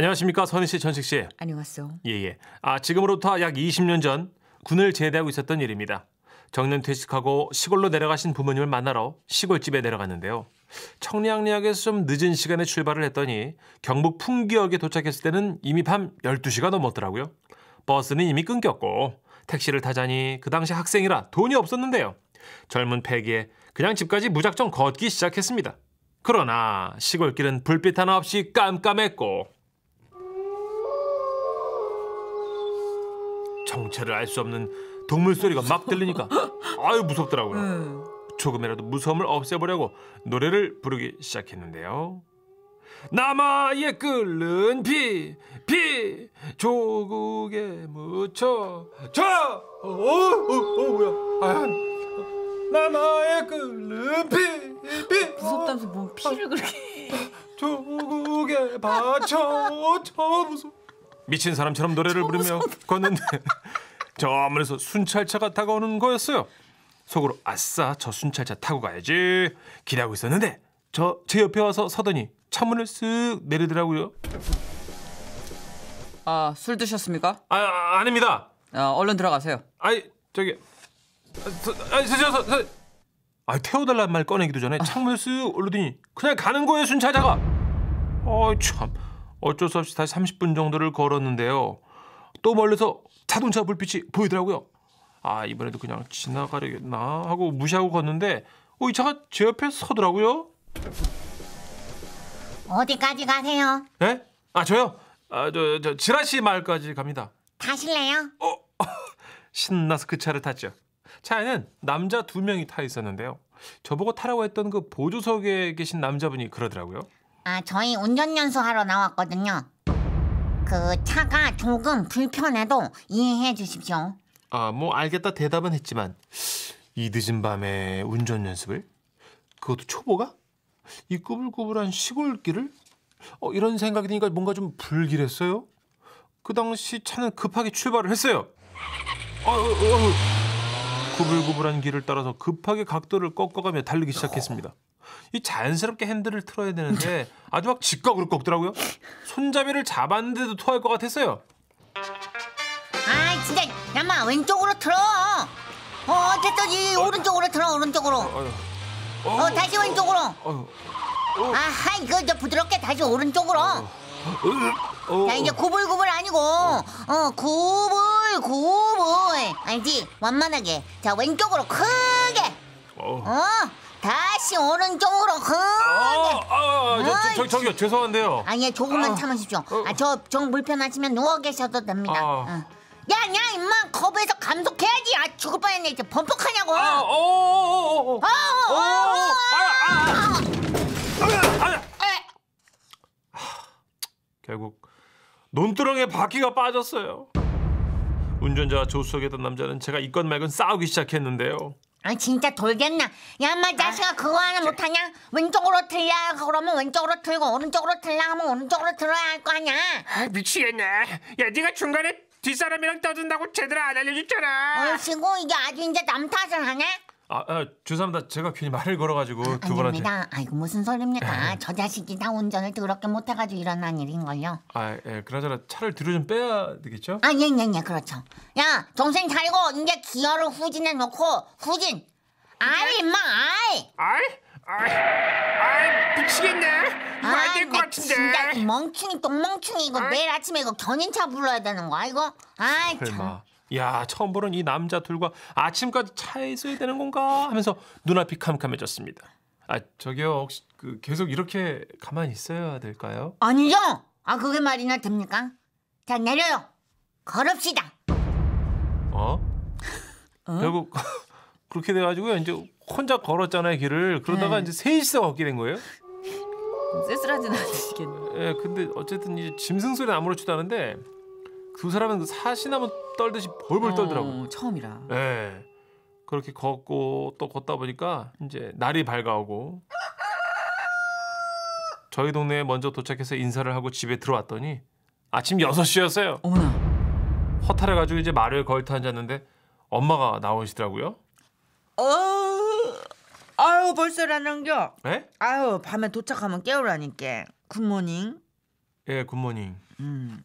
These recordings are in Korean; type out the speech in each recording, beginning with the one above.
안녕하십니까 선희 씨, 전식 씨. 안녕하세요. 예예. 예. 아 지금으로부터 약 20년 전 군을 제대하고 있었던 일입니다. 정년 퇴직하고 시골로 내려가신 부모님을 만나러 시골집에 내려갔는데요. 청량리역에서 좀 늦은 시간에 출발을 했더니 경북 풍기역에 도착했을 때는 이미 밤 12시가 넘었더라고요. 버스는 이미 끊겼고 택시를 타자니 그 당시 학생이라 돈이 없었는데요. 젊은 패기에 그냥 집까지 무작정 걷기 시작했습니다. 그러나 시골길은 불빛 하나 없이 깜깜했고 정체를 알 수 없는 동물 소리가 막 들리니까 아유 무섭더라고요. 음. 조금이라도 무서움을 없애보려고 노래를 부르기 시작했는데요. 남아의 끓는 비, 비 조국에 묻혀 저, 어, 어, 어, 어, 뭐야? 아, 남아의 끓는 비, 비 무섭다면서 뭔 뭐 피를 아, 그렇게? 조국에 바쳐 저 무섭. 미친 사람처럼 노래를 부르며 걷는데 저 멀리서 순찰차가 다가오는 거였어요. 속으로 아싸 저 순찰차 타고 가야지 기대하고 있었는데 저 제 옆에 와서 서더니 창문을쓱 내리더라고요. 아 술 드셨습니까? 아, 아 아닙니다. 아, 얼른 들어가세요. 아이 저기 아니 저, 저, 아 태워달라는 말 꺼내기도 전에 아. 창문을 쓱 올리더니 그냥 가는 거예요 순찰차가. 어참. 어쩔 수 없이 다시 30분 정도를 걸었는데요. 또 멀리서 자동차 불빛이 보이더라고요. 아 이번에도 그냥 지나가려겠나 하고 무시하고 걷는데 어, 이 차가 제 옆에 서더라고요. 어디까지 가세요? 네? 아 저요? 아저저 지라시 마을까지 갑니다. 타실래요? 어 신나서 그 차를 탔죠. 차에는 남자 두 명이 타 있었는데요. 저보고 타라고 했던 그 보조석에 계신 남자분이 그러더라고요. 아, 저희 운전 연수하러 나왔거든요. 그 차가 조금 불편해도 이해해 주십시오. 아, 뭐 알겠다 대답은 했지만 이 늦은 밤에 운전 연습을 그것도 초보가 이 꾸불꾸불한 시골길을 어, 이런 생각이 드니까 뭔가 좀 불길했어요. 그 당시 차는 급하게 출발을 했어요. 어, 어, 어. 구불구불한 길을 따라서 급하게 각도를 꺾어가며 달리기 시작했습니다. 이 자연스럽게 핸들을 틀어야 되는데 아주 막 직각으로 꺾더라고요. 손잡이를 잡았는데도 토할 것 같았어요. 아 진짜 야마 왼쪽으로 틀어. 어 어쨌든 이 오른쪽으로 틀어 오른쪽으로. 어, 어, 어 다시 왼쪽으로. 어, 어. 아하 이거 저 부드럽게 다시 오른쪽으로. 어, 어. 자 이제 구불구불 아니고 어 구불 구불 알지 완만하게 자 왼쪽으로 크게 어. 다시 오른쪽으로 흐. 아, 아, 아, 저, 저, 저기요 죄송한데요. 아니 조금만 아. 참으십시오. 어. 아, 저정 불편하시면 누워 계셔도 됩니다. 아. 어. 야, 야, 임마 거부해서 감독해야지. 아, 죽을 뻔했네. 이제 범퍼하냐고 아, 오, 오, 오, 오. 아, 오, 오, 오, 아, 아, 아. 아, 아. 결국 논두렁에 바퀴가 빠졌어요. 운전자와 조수석에 있던 남자는 제가 이건 말건 싸우기 시작했는데요. 아 진짜 돌겠나 야마 자식아 그거 하나 못하냐 왼쪽으로 틀려 그러면 왼쪽으로 틀고 오른쪽으로 틀려 하면 오른쪽으로 들어야 할 거 아냐 아, 미치겠네 야 네가 중간에 뒷사람이랑 떠든다고 제대로 안 알려줬잖아 얼씨구 이게 아주 이제 남 탓을 하네 아, 아, 죄송합니다. 제가 괜히 말을 걸어가지고 아, 두 분한테. 아닙니다. 아이고 무슨 소리입니까? 예. 저 자식이 다 운전을 더럽게 못해가지고 일어난 일인걸요. 아, 예, 그러저나 차를 뒤로 좀 빼야 되겠죠? 아, 예, 예, 예, 그렇죠. 야, 동생 차리고 이제 기어를 후진해 놓고 후진. 아이, 임마, 아이. 아이? 아이, 아이 미치겠네. 아될것 같은데. 진짜 멍충이 똥멍충이 이거 아이. 매일 아침에 이거 견인차 불러야 되는 거야 이거. 아이 설마. 참. 야 처음 보는 이 남자 둘과 아침까지 차에 있어야 되는 건가 하면서 눈앞이 캄캄해졌습니다. 아 저기요 혹시 그 계속 이렇게 가만히 있어야 될까요? 아니죠. 아 그게 말이나 됩니까? 자 내려요. 걸읍시다. 어? 어? 결국 그렇게 돼가지고 이제 혼자 걸었잖아요 길을 그러다가 네. 이제 셋이서 걷게 된 거예요. 쓸쓸하진 않으시겠네. 예, 근데 어쨌든 이제 짐승 소리 아무렇지도 않은데 두 그 사람은 그 사시나무 떨듯이 벌벌 어, 떨더라고요. 처음이라. 예. 네. 그렇게 걷고 또 걷다 보니까 이제 날이 밝아오고 저희 동네에 먼저 도착해서 인사를 하고 집에 들어왔더니 아침 6시였어요. 어머나. 허탈해 가지고 이제 말을 걸터 앉았는데 엄마가 나오시더라고요. 어. 아유, 벌써라는겨. 예? 아유, 밤에 도착하면 깨우라니까. 굿모닝. 예, 굿모닝. 음.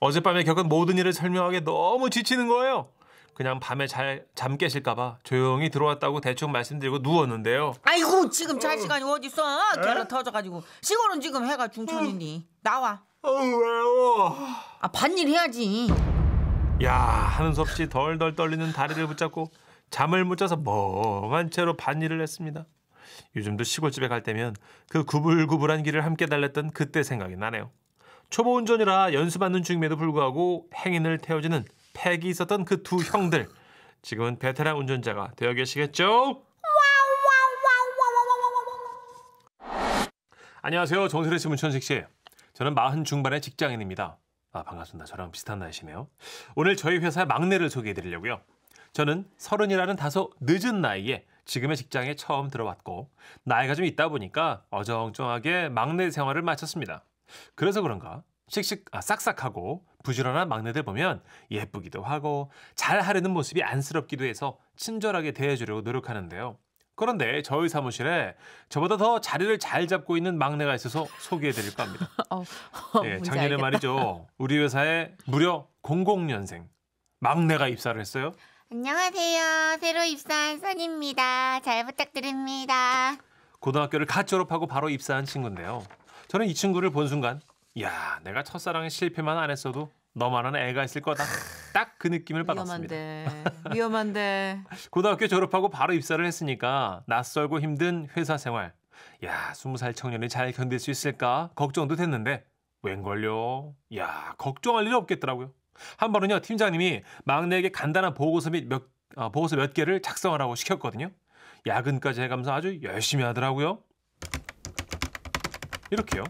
어젯밤에 겪은 모든 일을 설명하기 너무 지치는 거예요. 그냥 밤에 잘 잠 깨실까봐 조용히 들어왔다고 대충 말씀드리고 누웠는데요. 아이고 지금 잘 어. 시간이 어. 딨어 계란 터져가지고 시골은 지금 해가 중천이니 나와. 어 왜요? 아 반일 해야지. 야 하는 수 없이 덜덜 떨리는 다리를 붙잡고 잠을 못 자서 멍한 채로 반일을 했습니다. 요즘도 시골집에 갈 때면 그 구불구불한 길을 함께 달랬던 그때 생각이 나네요. 초보 운전이라 연수받는 중임에도 불구하고 행인을 태워주는 팩이 있었던 그 두 형들. 지금은 베테랑 운전자가 되어 계시겠죠? 안녕하세요. 정세례 씨, 문천식 씨. 저는 마흔 중반의 직장인입니다. 아, 반갑습니다. 저랑 비슷한 나이시네요. 오늘 저희 회사의 막내를 소개해 드리려고요. 저는 서른이라는 다소 늦은 나이에 지금의 직장에 처음 들어왔고 나이가 좀 있다 보니까 어정쩡하게 막내 생활을 마쳤습니다. 그래서 그런가 씩씩 아, 싹싹하고 부지런한 막내들 보면 예쁘기도 하고 잘 하려는 모습이 안쓰럽기도 해서 친절하게 대해주려고 노력하는데요. 그런데 저희 사무실에 저보다 더 자리를 잘 잡고 있는 막내가 있어서 소개해드릴까 합니다. 어, 어, 예, 작년에 말이죠. 우리 회사에 무려 00년생 막내가 입사를 했어요. 안녕하세요. 새로 입사한 선입니다. 잘 부탁드립니다. 고등학교를 갓 졸업하고 바로 입사한 친구인데요. 저는 이 친구를 본 순간 야 내가 첫사랑에 실패만 안 했어도 너만한 애가 있을 거다. 딱 그 느낌을 받았습니다. 위험한데. 위험한데. 고등학교 졸업하고 바로 입사를 했으니까 낯설고 힘든 회사 생활. 야, 스무 살 청년이 잘 견딜 수 있을까 걱정도 됐는데 웬걸요? 야, 걱정할 일 없겠더라고요. 한 번은요, 팀장님이 막내에게 간단한 보고서 및 몇, 아, 보고서 몇 개를 작성하라고 시켰거든요. 야근까지 해가면서 아주 열심히 하더라고요. 이렇게요.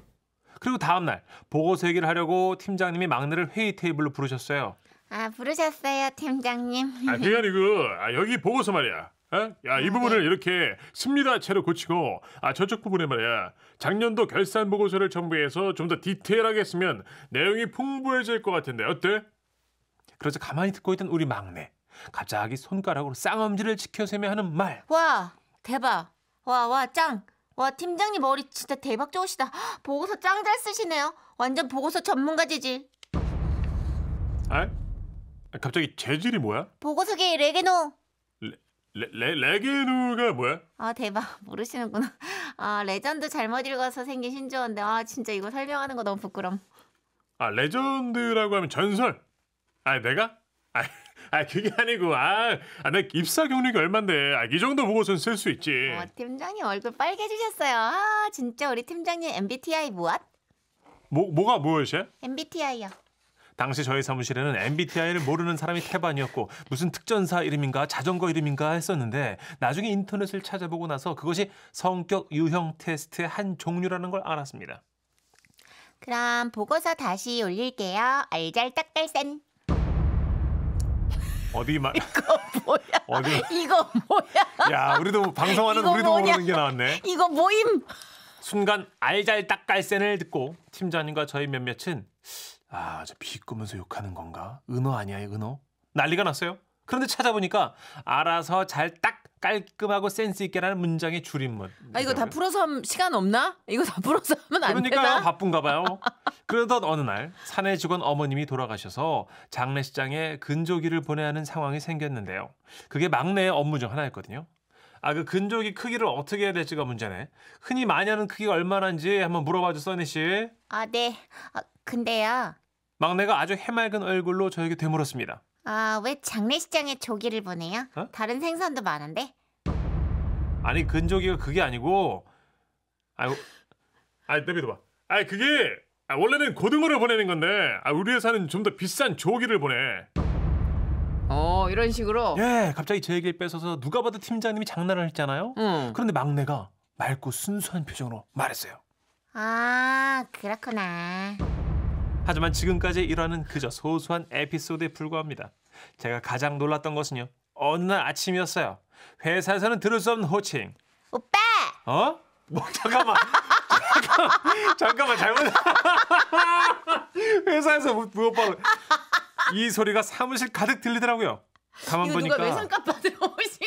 그리고 다음 날 보고서 얘기를 하려고 팀장님이 막내를 회의 테이블로 부르셨어요. 아 부르셨어요 팀장님. 아 그게 그러니까 아니고 아, 여기 보고서 말이야. 어? 야이 아, 부분을 네. 이렇게 씁니다채로 고치고 아 저쪽 부분에 말이야 작년도 결산 보고서를 첨부해서 좀 더 디테일하게 쓰면 내용이 풍부해질 것 같은데 어때? 그러자 가만히 듣고 있던 우리 막내 갑자기 손가락으로 쌍엄지를 치켜 세며 하는 말. 와 대박. 와 와 짱. 와 팀장님 머리 진짜 대박 좋으시다. 보고서 짱 잘 쓰시네요. 완전 보고서 전문가 재질. 아? 아? 갑자기 재질이 뭐야? 보고서계 레게노. 레, 레, 레게노가 뭐야? 아 대박 모르시는구나. 아 레전드 잘못 읽어서 생긴 신조어인데 아 진짜 이거 설명하는 거 너무 부끄럼. 아 레전드라고 하면 전설. 아 내가? 아아 그게 아니고 아나 아, 아 입사 경력이 얼만데 아, 이 정도 보고선 쓸 수 있지. 어, 팀장님 얼굴 빨개지셨어요. 아 진짜 우리 팀장님 MBTI 무엇? 뭐 뭐가 무엇이야? MBTI요. 당시 저희 사무실에는 MBTI를 모르는 사람이 태반이었고 무슨 특전사 이름인가 자전거 이름인가 했었는데 나중에 인터넷을 찾아보고 나서 그것이 성격 유형 테스트의 한 종류라는 걸 알았습니다. 그럼 보고서 다시 올릴게요. 알잘딱깔센. 어디 말 이거 뭐야? 어디 이거 뭐야? 야, 우리도 방송하는 우리도 뭐냐? 모르는 게 나왔네. 이거 모임. 순간 알잘딱깔센을 듣고 팀장님과 저희 몇몇은 아, 저 비끄면서 욕하는 건가? 은어 아니야, 은어? 난리가 났어요. 그런데 찾아보니까 알아서 잘딱 깔끔하고 센스 있게라는 문장의 줄임문. 아 이거 다 풀어서 하면 시간 없나? 이거 다 풀어서 하면 안 그러니까요, 되나? 그러니까 바쁜가 봐요. 그러던 어느 날 산에 직원 어머님이 돌아가셔서 장례식장에 근조기를 보내야 하는 상황이 생겼는데요. 그게 막내의 업무 중 하나였거든요. 아 그 근조기 크기를 어떻게 해야 될지가 문제네. 흔히 많이 하는 크기가 얼마나인지 한번 물어봐줘 써니 씨. 아 네. 아, 근데요. 막내가 아주 해맑은 얼굴로 저에게 되물었습니다. 아, 왜 장례식장에 조기를 보내요? 어? 다른 생선도 많은데? 아니, 근조기가 그게 아니고 아유, 아니, 내비도 봐. 아니, 그게 아, 원래는 고등어를 보내는 건데 아, 우리 회사는 좀 더 비싼 조기를 보내. 어 이런 식으로 예 갑자기 제 얘기를 뺏어서 누가 봐도 팀장님이 장난을 했잖아요 음. 그런데 막내가 맑고 순수한 표정으로 말했어요 아 그렇구나 하지만 지금까지 일어난 그저 소소한 에피소드에 불과합니다. 제가 가장 놀랐던 것은요. 어느 날 아침이었어요. 회사에서는 들을 수 없는 호칭. 오빠. 어? 뭐 잠깐만. 잠깐만, 잘못. 회사에서 무엇바이 소리가 사무실 가득 들리더라고요. 가만 보니까 누가 외상 깜빡이 오신.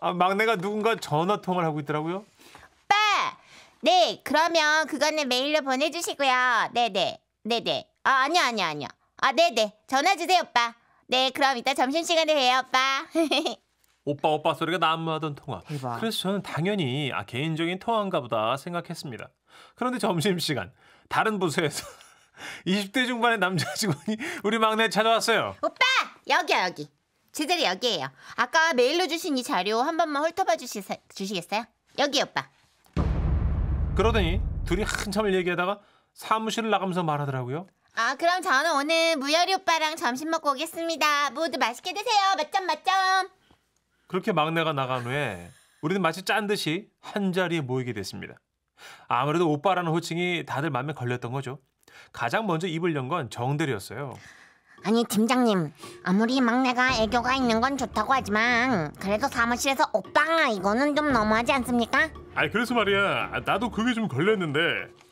아, 막내가 누군가 전화 통화를 하고 있더라고요. 오빠. 네, 그러면 그거는 메일로 보내주시고요. 네, 네. 네네. 아, 아니야, 아니야, 아니야. 아, 네네. 전화 주세요, 오빠. 네, 그럼 이따 점심시간에 봬요, 오빠. 오빠 오빠 소리가 난무하던 통화. 대박. 그래서 저는 당연히 아, 개인적인 통화인가 보다 생각했습니다. 그런데 점심시간 다른 부서에서 20대 중반의 남자 직원이 우리 막내 찾아왔어요. 오빠 여기야 여기. 제자리 여기에요. 아까 메일로 주신 이 자료 한 번만 훑어봐 주시, 주시겠어요? 여기 오빠. 그러더니 둘이 한참을 얘기하다가 사무실을 나가면서 말하더라고요. 아, 그럼 저는 오늘 무열이 오빠랑 점심 먹고 오겠습니다. 모두 맛있게 드세요. 맛점, 맛점. 그렇게 막내가 나간 후에 우리는 마치 짠 듯이 한 자리에 모이게 됐습니다. 아무래도 오빠라는 호칭이 다들 마음에 걸렸던 거죠. 가장 먼저 입을 연 건 정대리였어요. 아니 팀장님 아무리 막내가 애교가 있는 건 좋다고 하지만 그래도 사무실에서 오빠 이거는 좀 너무하지 않습니까? 아니 그래서 말이야 아, 나도 그게 좀 걸렸는데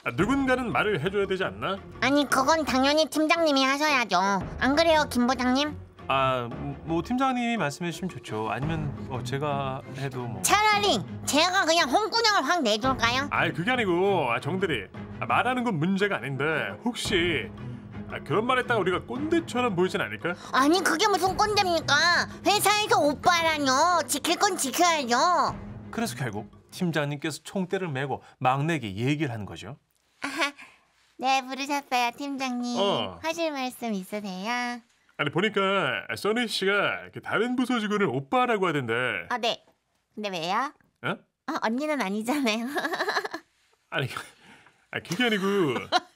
아, 누군가는 말을 해줘야 되지 않나? 아니 그건 당연히 팀장님이 하셔야죠 안 그래요 김 부장님? 아 뭐 팀장님이 말씀해 주시면 좋죠 아니면 뭐 제가 해도 뭐 차라리 제가 그냥 홍군형을 확 내줄까요? 아니 그게 아니고 아, 정대리 말하는 건 문제가 아닌데 혹시 아, 그런 말 했다가 우리가 꼰대처럼 보이진 않을까? 아니 그게 무슨 꼰대입니까? 회사에서 오빠라뇨. 지킬 건 지켜야죠. 그래서 결국 팀장님께서 총대를 메고 막내에게 얘기를 한 거죠. 아하, 네 부르셨어요 팀장님. 어. 하실 말씀 있으세요? 아니 보니까 써니 씨가 다른 부서 직원을 오빠라고 하던데. 아 네. 근데 왜요? 어? 어 언니는 아니잖아요. 아니, 그, 아, 그게 아니고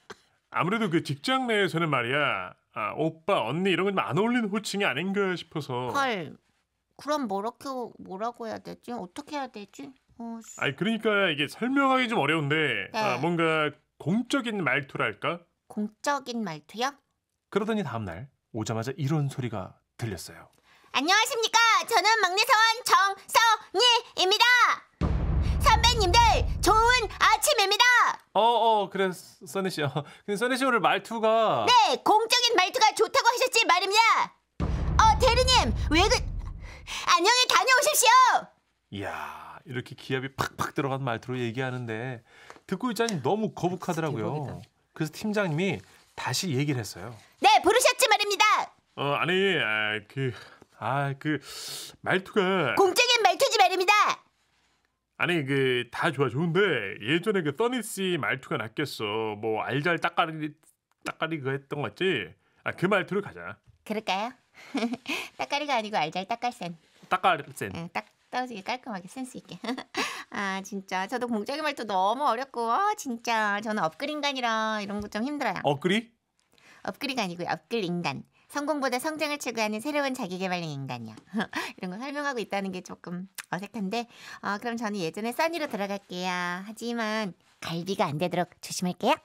아무래도 그 직장 내에서는 말이야 아, 오빠 언니 이런 건 안 어울리는 호칭이 아닌가 싶어서. 헐. 그럼 뭐라고 뭐라고 해야 되지? 어떻게 해야 되지? 어, 아니 그러니까 이게 설명하기 좀 어려운데 네. 아, 뭔가 공적인 말투랄까? 공적인 말투요? 그러더니 다음 날 오자마자 이런 소리가 들렸어요. 안녕하십니까? 저는 막내 사원 정성예입니다. 선배님들 좋은 아침입니다. 어, 어, 그래, 써니 씨. 어, 근데 써니 씨 오늘 말투가 네, 공적인 말투가 좋다고 하셨지 말입니다. 어, 대리님, 왜 그... 안녕히 다녀오십시오. 이야, 이렇게 기합이 팍팍 들어간 말투로 얘기하는데 듣고 있자니 너무 거북하더라고요. 그래서 팀장님이 다시 얘기를 했어요. 네, 부르셨지 말입니다. 어, 아니, 아, 그, 아, 그 말투가 공적인 아니 그 다 좋아 좋은데 예전에 그 써니 씨 말투가 낫겠어. 뭐 알잘 따까리 따까리 그 했던 거 같지? 아 그 말투로 가자. 그럴까요? 따까리가 아니고 알잘 따깔센. 따깔센. 응, 딱 떨어지게 깔끔하게 센스 있게. 아 진짜 저도 공작의 말투 너무 어렵고 어, 진짜 저는 업글 인간이라 이런 거 좀 힘들어요. 업글이? 업글이가 아니고요. 업글 인간. 성공보다 성장을 추구하는 새로운 자기개발형 인간이야. 이런 거 설명하고 있다는 게 조금 어색한데, 어, 그럼 저는 예전에 써니로 들어갈게요. 하지만 갈비가 안 되도록 조심할게요.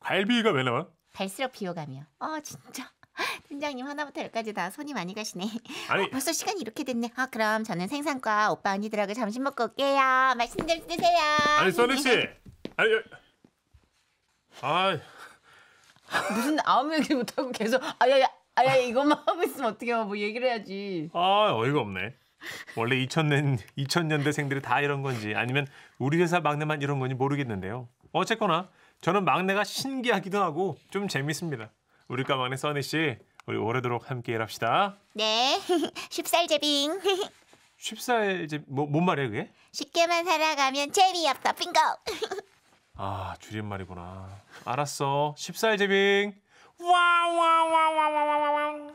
갈비가 왜 나와? 갈수록 비호감이요. 어, 진짜. 팀장님 하나부터 열까지 다 손이 많이 가시네. 아니 어, 벌써 시간이 이렇게 됐네. 아 그럼 저는 생산과 오빠 언니들하고 점심 먹고 올게요. 맛있는 점 드세요. 아니 써니 씨, 아니 아. 무슨 아무 얘기 못하고 계속 아야야 아야 이것만 하고 있으면 어떻게 하고 뭐 얘기를 해야지. 아 어이가 없네. 원래 2000년 2000년대생들이 다 이런 건지 아니면 우리 회사 막내만 이런 건지 모르겠는데요. 어쨌거나 저는 막내가 신기하기도 하고 좀 재밌습니다. 우리 과 막내 써니 씨 우리 오래도록 함께 일합시다. 네. 쉽살제빙. 쉽살제 뭐 뭔 말이에요 그게? 쉽게만 살아가면 재미없다. 빙고. 아, 줄임말이구나. 알았어. 10살 재빙와와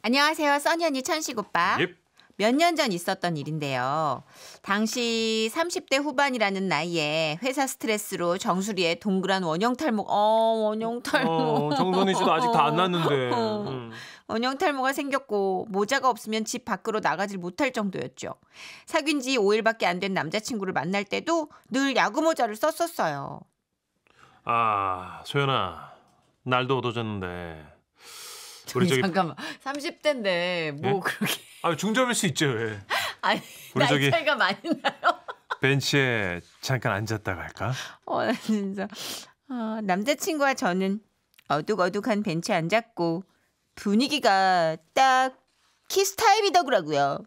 안녕하세요. 써니 언니 천식 오빠. 예. 몇년 전 있었던 일인데요. 당시 30대 후반이라는 나이에 회사 스트레스로 정수리에 동그란 원형 탈모, 어, 원형 어, 탈모. 어, 정선이 씨도 아직 다 안 났는데. 음. 언영탈모가 생겼고 모자가 없으면 집 밖으로 나가질 못할 정도였죠. 사귄 지 5일밖에 안 된 남자친구를 만날 때도 늘 야구 모자를 썼었어요. 아, 소연아. 날도 어두워졌는데. 우리 저기 잠깐만. 30대인데 뭐 예? 그렇게 아, 중점일 수 있죠, 왜. 예. 아니, 우리 나이 저기- 차이가 많이 나요. 벤치에 잠깐 앉았다 갈까? 어, 진짜. 아, 남자친구와 저는 어둑어둑한 벤치에 앉았고 분위기가 딱 키스 타임이더라고요.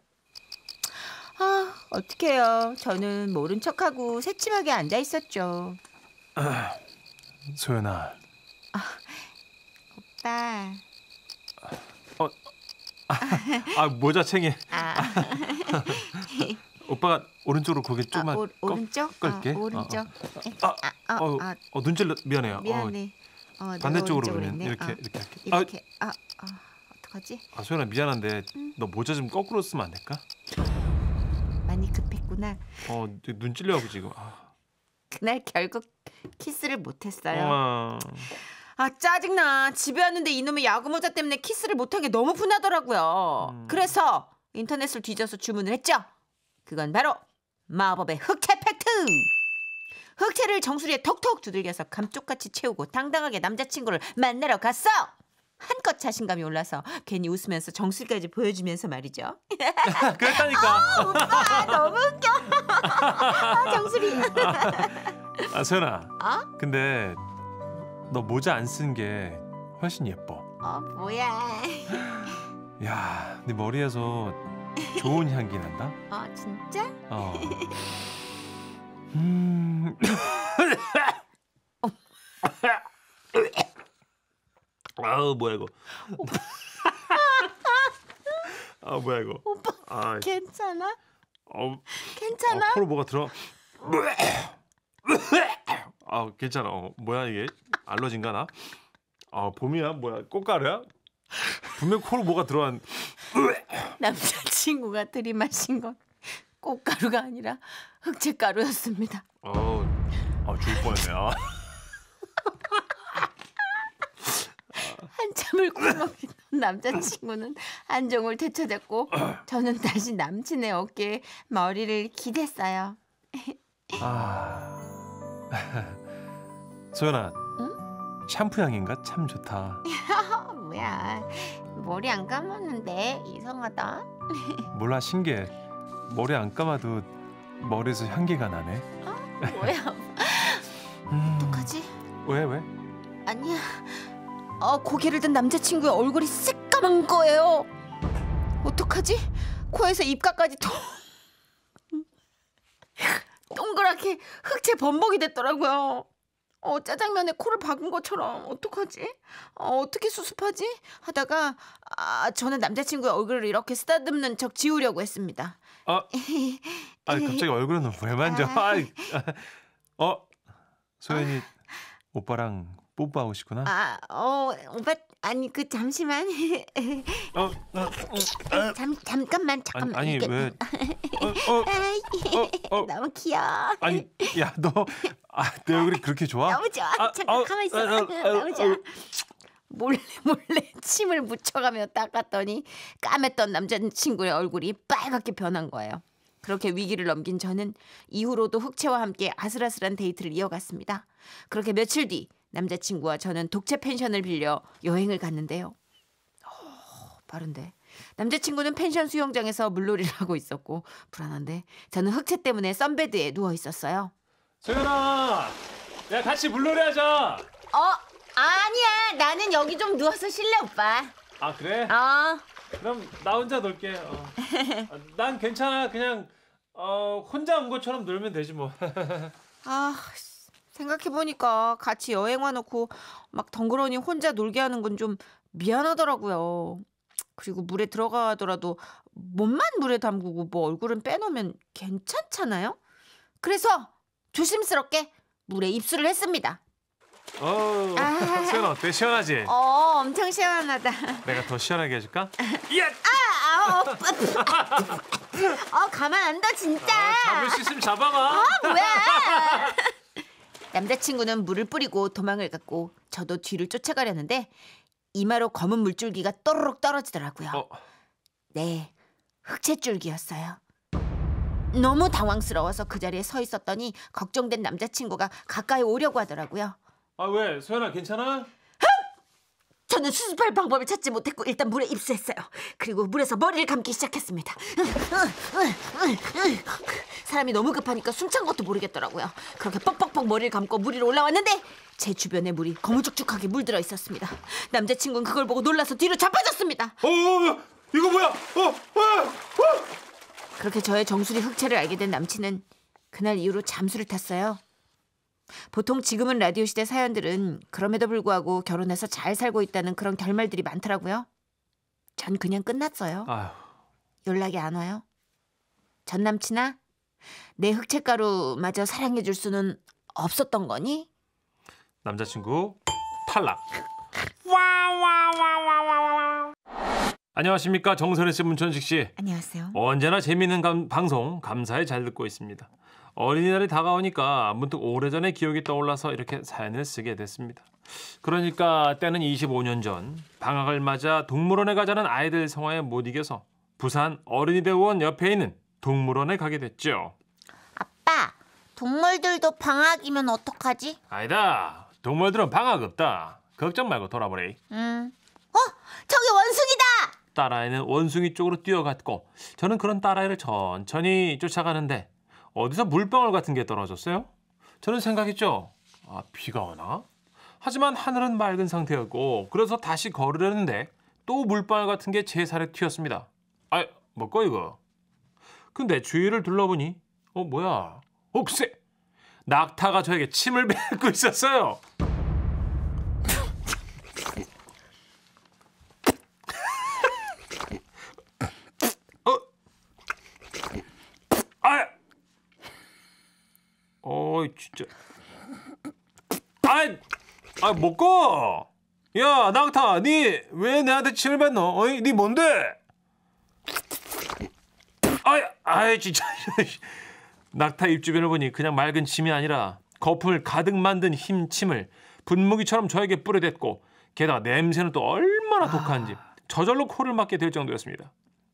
아, 어떡해요. 저는 모른 척하고 새침하게 앉아 있었죠. 아, 소연아. 아, 오빠. 어, 아, 모자챙이. 아. 아. 오빠가 오른쪽으로 고개 좀만 아, 오, 른쪽 꺾을게. 오른쪽. 어, 어. 어, 어, 어, 눈질러 미안해요. 어, 미안해. 어. 어, 네, 반대쪽으로 그러면 이렇게, 아, 이렇게 이렇게 이렇게 아, 아, 어떡하지? 아 소연아 미안한데 응? 너 모자 좀 거꾸로 쓰면 안 될까? 많이 급했구나. 어눈 네, 찔려가고 지금. 아. 그날 결국 키스를 못했어요. 우아 짜증나 집에 왔는데 이놈의 야구 모자 때문에 키스를 못한 게 너무 분하더라고요. 음. 그래서 인터넷을 뒤져서 주문을 했죠. 그건 바로 마법의 흑 에펙트. 흑채를 정수리에 톡톡 두들겨서 감쪽같이 채우고 당당하게 남자친구를 만나러 갔어. 한껏 자신감이 올라서 괜히 웃으면서 정수리까지 보여주면서 말이죠. 그랬다니까. 아, 오빠 너무 웃겨. 아, 정수리. 아 서연아. 어? 근데 너 모자 안 쓴 게 훨씬 예뻐. 어 뭐야. 야, 네 머리에서 좋은 향기 난다. 어 진짜? 어. 음... 아우 뭐야 이거. 아 뭐야 이거. 오빠 아, 괜찮아? 어, 괜찮아? 아, 코로 뭐가 들어? 아 괜찮아. 어, 뭐야 이게 알러진가 나? 아 봄이야 뭐야 꽃가루야? 분명 코로 뭐가 들어간. 남자친구가 들이마신 건. 꽃가루가 아니라 흑채가루였습니다. 어, 아, 죽을 뻔했네요. 아. 한참을 꿀먹이던 남자친구는 안정을 되찾았고 저는 다시 남친의 어깨에 머리를 기댔어요. 아, 소연아, 응? 샴푸 향인가 참 좋다. 뭐야, 머리 안 감았는데 이상하다. 몰라 신기해. 머리 안 감아도 머리에서 향기가 나네. 아, 뭐야? 음, 어떡하지? 왜 왜? 아니야. 아, 고개를 든 남자친구의 얼굴이 새까만 거예요. 어떡하지? 코에서 입가까지 통... 동그랗게 흑채 범벅이 됐더라고요. 어, 짜장면에 코를 박은 것처럼 어떡하지? 어, 떻게 수습하지? 하다가 아, 저는 남자친구의 얼굴을 이렇게 쓰다듬는 척 지우려고 했습니다. 어? 아, 아 갑자기 얼굴은 왜 만져? 아, 어, 소연이 아. 오빠랑 뽀뽀하고싶구나 아, 어, 오빠 아니 그 잠시만. 어, 어, 어, 아. 잠 잠깐만 잠깐만. 아니, 아니 왜? 어, 어. 너무 귀여워. 아니 야 너. 아, 얼굴이 그렇게 좋아? 너무 좋아. 아, 잠깐 아, 가만 있어. 아, 너무 좋아. 몰래 몰래 침을 묻혀가며 닦았더니 까맸던 남자친구의 얼굴이 빨갛게 변한 거예요. 그렇게 위기를 넘긴 저는 이후로도 흑채와 함께 아슬아슬한 데이트를 이어갔습니다. 그렇게 며칠 뒤 남자친구와 저는 독채 펜션을 빌려 여행을 갔는데요. 오, 어, 빠른데. 남자친구는 펜션 수영장에서 물놀이를 하고 있었고 불안한데 저는 흑채 때문에 선베드에 누워 있었어요. 소연아, 야 같이 물놀이 하자. 어, 아니야, 나는 여기 좀 누워서 쉴래, 오빠. 아, 그래? 어. 그럼 나 혼자 놀게. 어. 아, 난 괜찮아. 그냥 어, 혼자 온 것처럼 놀면 되지 뭐. 아, 생각해보니까 같이 여행 와놓고 막 덩그러니 혼자 놀게 하는 건 좀 미안하더라고요. 그리고 물에 들어가더라도 몸만 물에 담그고 뭐 얼굴은 빼놓으면 괜찮잖아요? 그래서 조심스럽게 물에 입수를 했습니다. 어, 우 수연 어때? 시원하지? 어, 엄청 시원하다. 내가 더 시원하게 해줄까? 예! 아, 아, 어 어, 어, 어, 가만 안 둬, 진짜. 아, 잡을 수 있으면 잡아봐. 아, 뭐야? 남자친구는 물을 뿌리고 도망을 갔고 저도 뒤를 쫓아가려는데 이마로 검은 물줄기가 또르륵 떨어지더라고요. 어. 네, 흑채줄기였어요. 너무 당황스러워서 그 자리에 서 있었더니 걱정된 남자친구가 가까이 오려고 하더라고요. 아 왜? 소연아 괜찮아? 저는 수습할 방법을 찾지 못했고 일단 물에 입수했어요. 그리고 물에서 머리를 감기 시작했습니다. 사람이 너무 급하니까 숨찬 것도 모르겠더라고요. 그렇게 뻑뻑뻑 머리를 감고 물 위로 올라왔는데 제 주변에 물이 거무죽죽하게 물들어 있었습니다. 남자친구는 그걸 보고 놀라서 뒤로 자빠졌습니다. 어, 어, 어, 어 이거 뭐야? 어, 어, 어. 그렇게 저의 정수리 흑채를 알게 된 남친은 그날 이후로 잠수를 탔어요. 보통 지금은 라디오 시대 사연들은 그럼에도 불구하고 결혼해서 잘 살고 있다는 그런 결말들이 많더라고요. 전 그냥 끝났어요. 아휴. 연락이 안 와요. 전 남친아, 내 흑채가루마저 사랑해줄 수는 없었던 거니? 남자친구 탈락. 안녕하십니까 정선혜 씨, 문천식 씨. 안녕하세요. 언제나 재미있는 감, 방송 감사에 잘 듣고 있습니다. 어린이날이 다가오니까 문득 오래전의 기억이 떠올라서 이렇게 사연을 쓰게 됐습니다. 그러니까 때는 25년 전 방학을 맞아 동물원에 가자는 아이들 성화에 못 이겨서 부산 어린이대원 옆에 있는 동물원에 가게 됐죠. 아빠, 동물들도 방학이면 어떡하지? 아니다. 동물들은 방학 없다. 걱정 말고 돌아보래. 음. 어, 저기 원숭이다. 딸아이는 원숭이 쪽으로 뛰어갔고 저는 그런 딸아이를 천천히 쫓아가는데 어디서 물방울 같은 게 떨어졌어요? 저는 생각했죠. 아, 비가 오나? 하지만 하늘은 맑은 상태였고 그래서 다시 걸으려는데 또 물방울 같은 게 제 살에 튀었습니다. 아, 뭐거 이거? 근데 주위를 둘러보니 어 뭐야? 옥새! 낙타가 저에게 침을 뱉고 있었어요. 어이 진짜. 아이, 아 먹고. 야 낙타, 니왜내한테 침을 뱉노? 어이, 니 뭔데? 아이, 아이 진짜. 낙타 입 주변을 보니 그냥 맑은 침이 아니라 거품을 가득 만든 흰 침을 분무기처럼 저에게 뿌려댔고 게다가 냄새는 또 얼마나 독한지 저절로 코를 막게 될 정도였습니다.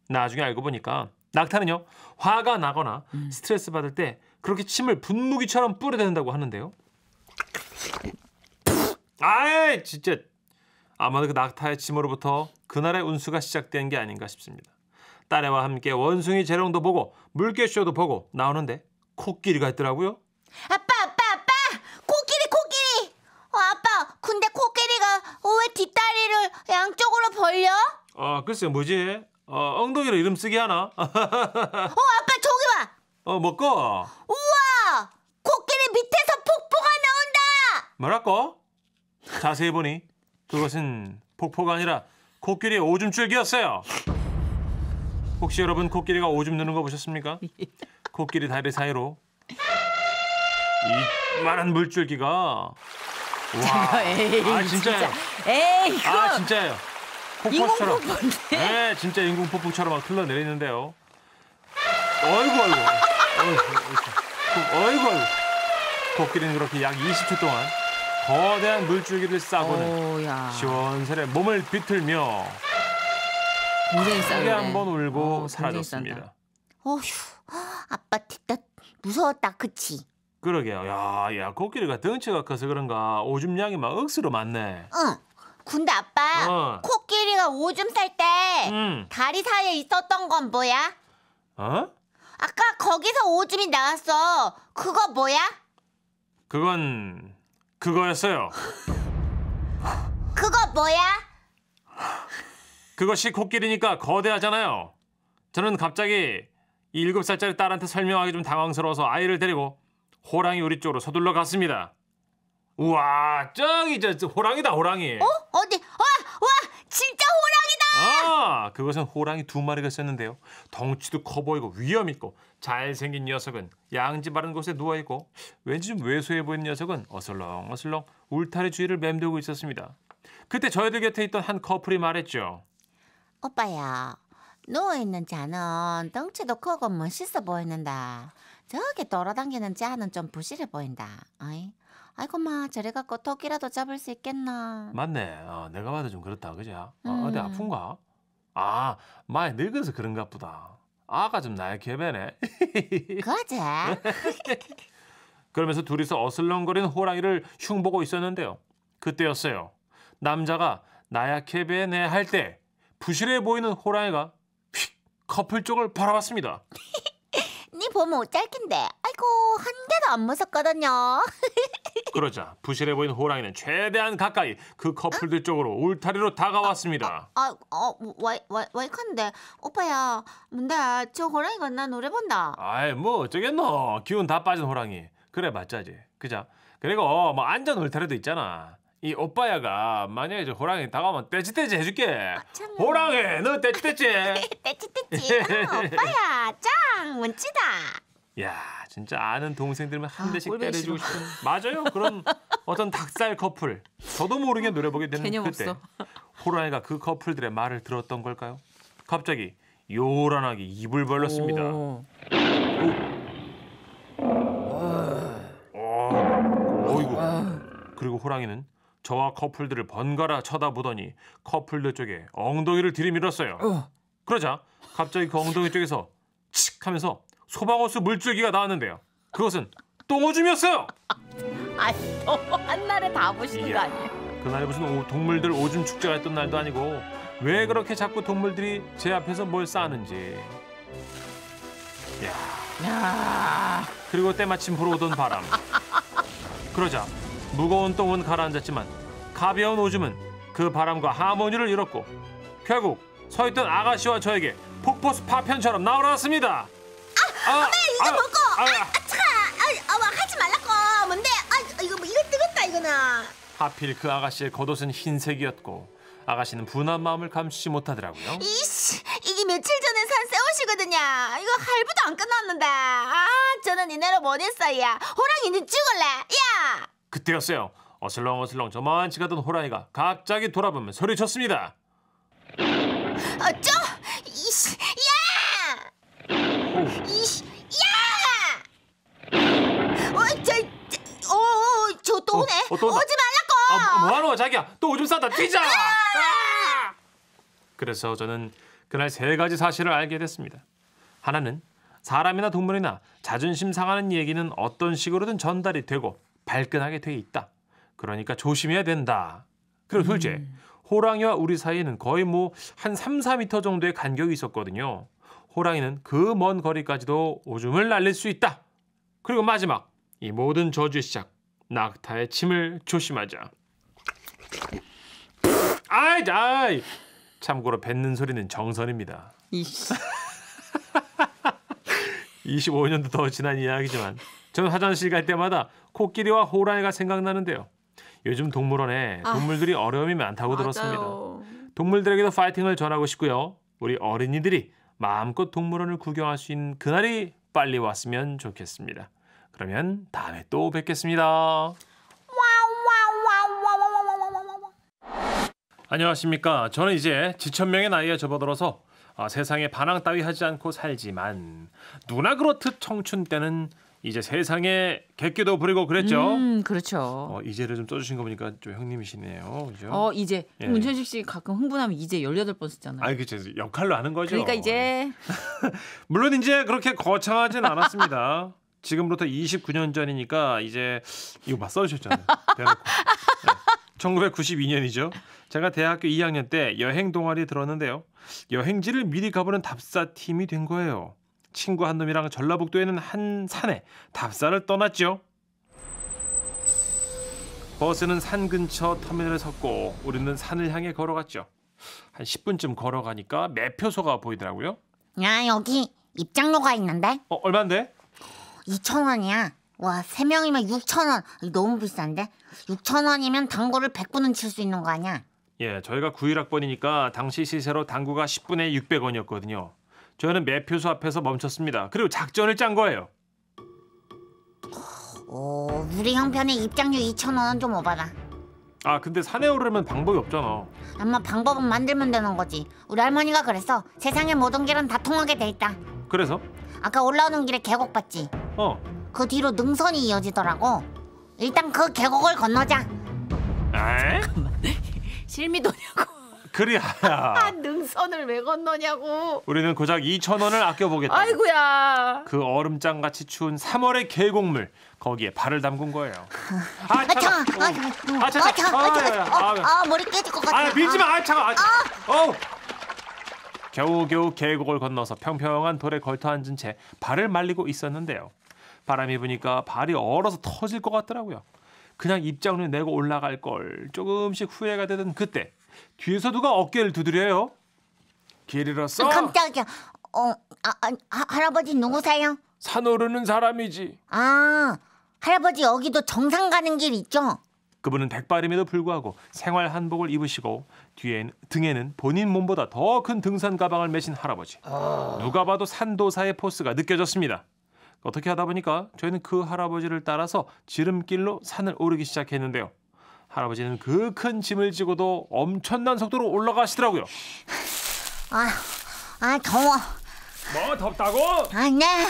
나중에 알고 보니까 낙타는요 화가 나거나 음. 스트레스 받을 때 그렇게 침을 분무기처럼 뿌려댄다고 하는데요. 아이 진짜 아마도 그 낙타의 침으로부터 그날의 운수가 시작된 게 아닌가 싶습니다. 딸애와 함께 원숭이 재롱도 보고 물개쇼도 보고 나오는데 코끼리가 있더라고요. 아빠 아빠 아빠 코끼리 코끼리 어, 아빠 근데 코끼리가 왜 뒷다리를 양쪽으로 벌려? 어 글쎄 뭐지 어, 엉덩이로 이름 쓰게 하나? 어 아빠 어, 먹고. 우와! 코끼리 밑에서 폭포가 나온다! 뭐라고? 자세히 보니 그것은 폭포가 아니라 코끼리의 오줌 줄기였어요. 혹시 여러분 코끼리가 오줌 누는 거 보셨습니까? 코끼리 다리 사이로 이만한 물줄기가 와. 에이, 아 진짜요. 진짜. 에이, 그아 진짜요. 폭포처럼. 네, 진짜 인공 폭포처럼 막 흘러내리는데요. 어이구 어이구. 어이구, 어이구. 코끼리는 그렇게 약 20초 동안 거대한 물줄기를 싸고는 어, 시원스레 몸을 비틀며 굉장히 싸 크게 한 번 울고 어, 굉 사라졌습니다. 어휴, 아빠 뒷다 무서웠다, 그치? 그러게요. 야, 야, 코끼리가 덩치가 커서 그런가 오줌량이 막 억수로 많네. 응. 근데 아빠, 어. 코끼리가 오줌 쌀때 음. 다리 사이에 있었던 건 뭐야? 어? 아까 거기서 오줌이 나왔어. 그거 뭐야? 그건 그거였어요. 그거 뭐야? 그것이 코끼리니까 거대하잖아요. 저는 갑자기 일곱 살짜리 딸한테 설명하기 좀 당황스러워서 아이를 데리고 호랑이 우리 쪽으로 서둘러 갔습니다. 우와, 저기 저, 저 호랑이다, 호랑이. 어? 어디? 어, 아, 그것은 호랑이 두 마리가 있었는데요. 덩치도 커 보이고 위험 있고 잘생긴 녀석은 양지 바른 곳에 누워 있고 왠지 좀 왜소해 보이는 녀석은 어슬렁 어슬렁 울타리 주위를 맴돌고 있었습니다. 그때 저희들 곁에 있던 한 커플이 말했죠. 오빠야, 누워있는 자는 덩치도 크고 멋있어 보이는데 저기 돌아다니는 자는 좀 부실해 보인다. 어이? 아이고마 저래 갖고 토끼라도 잡을 수 있겠나. 맞네. 어, 내가 봐도 좀 그렇다. 그죠? 어, 음. 어디 아픈가? 아, 많이 늙어서 그런가 보다. 아가 좀 나의 개배네. 그제. 그러면서 둘이서 어슬렁거리는 호랑이를 흉보고 있었는데요. 그때였어요. 남자가 나약해배네 할 때 부실해 보이는 호랑이가 휙 커플 쪽을 바라봤습니다. 이 보면 어쩔 낀데 아이고 한 개도 안 무섭거든요 그러자 부실해 보인 호랑이는 최대한 가까이 그 커플들 쪽으로 울타리로 다가왔습니다 아, 아 어, 어 와이, 와이, 와데 오빠야 뭔데 저 호랑이가 나 노래 본다 아이 뭐 어쩌겠노 기운 다 빠진 호랑이 그래 맞자지 그자 그리고 뭐 안전 울타리도 있잖아 이 오빠야가 만약에 저 호랑이 다가오면 떼지떼지 해줄게. 어 호랑이 뭐. 너떼지떼지떼지떼찌 어, 오빠야 짱 멋지다. 야 진짜 아는 동생들만 한 아, 대씩 때려주고 싶은 맞아요 그런 어떤 닭살 커플 저도 모르게 노려보게 되는 그때 없어. 호랑이가 그 커플들의 말을 들었던 걸까요? 갑자기 요란하게 입을 벌렸습니다. 오. 오. 아. 어, 이구 그리고 호랑이는 저와 커플들을 번갈아 쳐다보더니 커플들 쪽에 엉덩이를 들이밀었어요. 어. 그러자 갑자기 그 엉덩이 쪽에서 칙 하면서 소방호수 물줄기가 나왔는데요. 그것은 똥오줌이었어요. 아니 한날에 다 보시는 거 아니에요? 그날 무슨 오, 동물들 오줌 축제가 했던 날도 아니고 왜 그렇게 자꾸 동물들이 제 앞에서 뭘 싸는지. 야. 야. 그리고 때마침 불어오던 바람. 그러자 무거운 똥은 가라앉았지만 가벼운 오줌은 그 바람과 하모니를 잃었고 결국 서있던 아가씨와 저에게 폭포수 파편처럼 나오랐습니다 아, 아, 엄마 이거 아, 먹고. 아, 아, 아 차가. 아, 아, 하지 말라고. 뭔데? 아, 이거 뭐 이거 뜨겁다 이거나. 하필 그 아가씨의 겉옷은 흰색이었고 아가씨는 분한 마음을 감추지 못하더라고요. 이씨, 이게 며칠 전에 산새 옷이거든요. 이거 할부도 안 끝났는데. 아, 저는 이내로 못했어요. 호랑이는 죽을래. 야! 그때였어요. 어슬렁어슬렁 저만치 가던 호랑이가 갑자기 돌아보면 소리쳤습니다. 어쩌? 이씨, 야! 오. 이씨, 야! 어, 저, 저 어, 어, 어 저또 어, 오네. 어, 또 오지 말라고. 아, 뭐하노 자기야? 또 오줌 싸다 뛰자. 아! 아! 그래서 저는 그날 세 가지 사실을 알게 됐습니다. 하나는 사람이나 동물이나 자존심 상하는 얘기는 어떤 식으로든 전달이 되고 발끈하게 돼 있다. 그러니까 조심해야 된다. 그리고 둘째, 음. 호랑이와 우리 사이에는 거의 뭐 한 3, 4미터 정도의 간격이 있었거든요. 호랑이는 그 먼 거리까지도 오줌을 날릴 수 있다. 그리고 마지막, 이 모든 저주의 시작, 낙타의 침을 조심하자. 아이, 아이! 참고로 뱉는 소리는 정선입니다. 이씨. 25년도 더 지난 이야기지만 저는 화장실 갈 때마다 코끼리와 호랑이가 생각나는데요. 요즘 동물원에 아. 동물들이 아, 어려움이 많다고 맞아요. 들었습니다. 동물들에게도 파이팅을 전하고 싶고요. 우리 어린이들이 마음껏 동물원을 구경할 수 있는 그날이 빨리 왔으면 좋겠습니다. 그러면 다음에 또 뵙겠습니다. 안녕하십니까. 저는 이제 지천명의 나이에 접어들어서 어, 세상에 반항 따위 하지 않고 살지만 누나 그렇듯 청춘 때는 이제 세상에 객기도 부리고 그랬죠. 음, 그렇죠. 어, 이제를 좀 써주신 거 보니까 좀 형님이시네요. 그죠? 어, 이제 예. 문천식 씨 가끔 흥분하면 이제 18번 쓰잖아요. 아, 그죠. 역할로 하는 거죠. 그러니까 이제 물론 이제 그렇게 거창하진 않았습니다. 지금부터 29년 전이니까 이제 이거 막 써주셨잖아요. 대놓고. 1992년이죠. 제가 대학교 2학년 때 여행 동아리에 들었는데요. 여행지를 미리 가보는 답사팀이 된 거예요. 친구 한 놈이랑 전라북도에 는한 산에 답사를 떠났죠. 버스는 산 근처 터미널에 섰고 우리는 산을 향해 걸어갔죠. 한 10분쯤 걸어가니까 매표소가 보이더라고요. 야 여기 입장료가 있는데? 어 얼마인데? 2천 원이야. 와, 3명이면 6,000원. 너무 비싼데? 6천 원이면 당구를 100분은 칠 수 있는 거 아니야? 예, 저희가 91학번이니까 당시 시세로 당구가 10분에 600원이었거든요. 저는 매표소 앞에서 멈췄습니다. 그리고 작전을 짠 거예요. 어, 우리 형편에 입장료 2천 원은 좀 오바다. 아, 근데 산에 오르면 방법이 없잖아. 아마 방법은 만들면 되는 거지. 우리 할머니가 그랬어. 세상의 모든 길은 다 통하게 돼 있다. 그래서? 아까 올라오는 길에 계곡 봤지. 어. 그 뒤로 능선이 이어지더라고. 일단 그 계곡을 건너자. 에? 실미도냐고. 그리야 아, 능선을 왜 건너냐고. 우리는 고작 2천 원을 아껴보겠다. 아이고야. 그 얼음장 같이 추운 3월의 계곡물 거기에 발을 담근 거예요. 아 차가. 아 차가. 아 머리 깨질 것 아, 같아. 아 밀지 마. 아 차가. 아. 어. 겨우겨우 계곡을 건너서 평평한 돌에 걸터 앉은 채 발을 말리고 있었는데요. 바람이 부니까 발이 얼어서 터질 것 같더라고요. 그냥 입장료 내고 올라갈 걸 조금씩 후회가 되던 그때 뒤에서 누가 어깨를 두드려요. 길 잃었어? 아, 깜짝이야. 어, 아, 아, 아 할아버지 누구세요? 산 오르는 사람이지. 아, 할아버지 여기도 정상 가는 길 있죠? 그분은 백발임에도 불구하고 생활 한복을 입으시고 뒤엔 등에는 본인 몸보다 더 큰 등산 가방을 메신 할아버지. 어... 누가 봐도 산도사의 포스가 느껴졌습니다. 어떻게 하다 보니까 저희는 그 할아버지를 따라서 지름길로 산을 오르기 시작했는데요. 할아버지는 그 큰 짐을 지고도 엄청난 속도로 올라가시더라고요. 아, 아 더워. 뭐 덥다고? 아, 네.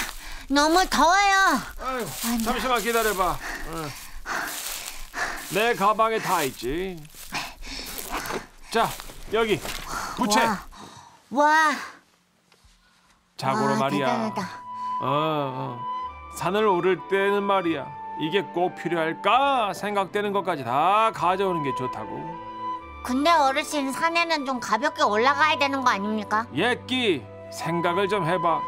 너무 더워요. 아유, 아, 네. 잠시만 기다려봐. 응. 내 가방에 다 있지. 자, 여기 부채. 와, 와. 자고로 아, 말이야. 대단하다. 어, 어. 산을 오를 때는 말이야 이게 꼭 필요할까 생각되는 것까지 다 가져오는 게 좋다고 근데 어르신 산에는 좀 가볍게 올라가야 되는 거 아닙니까? 예끼 생각을 좀 해봐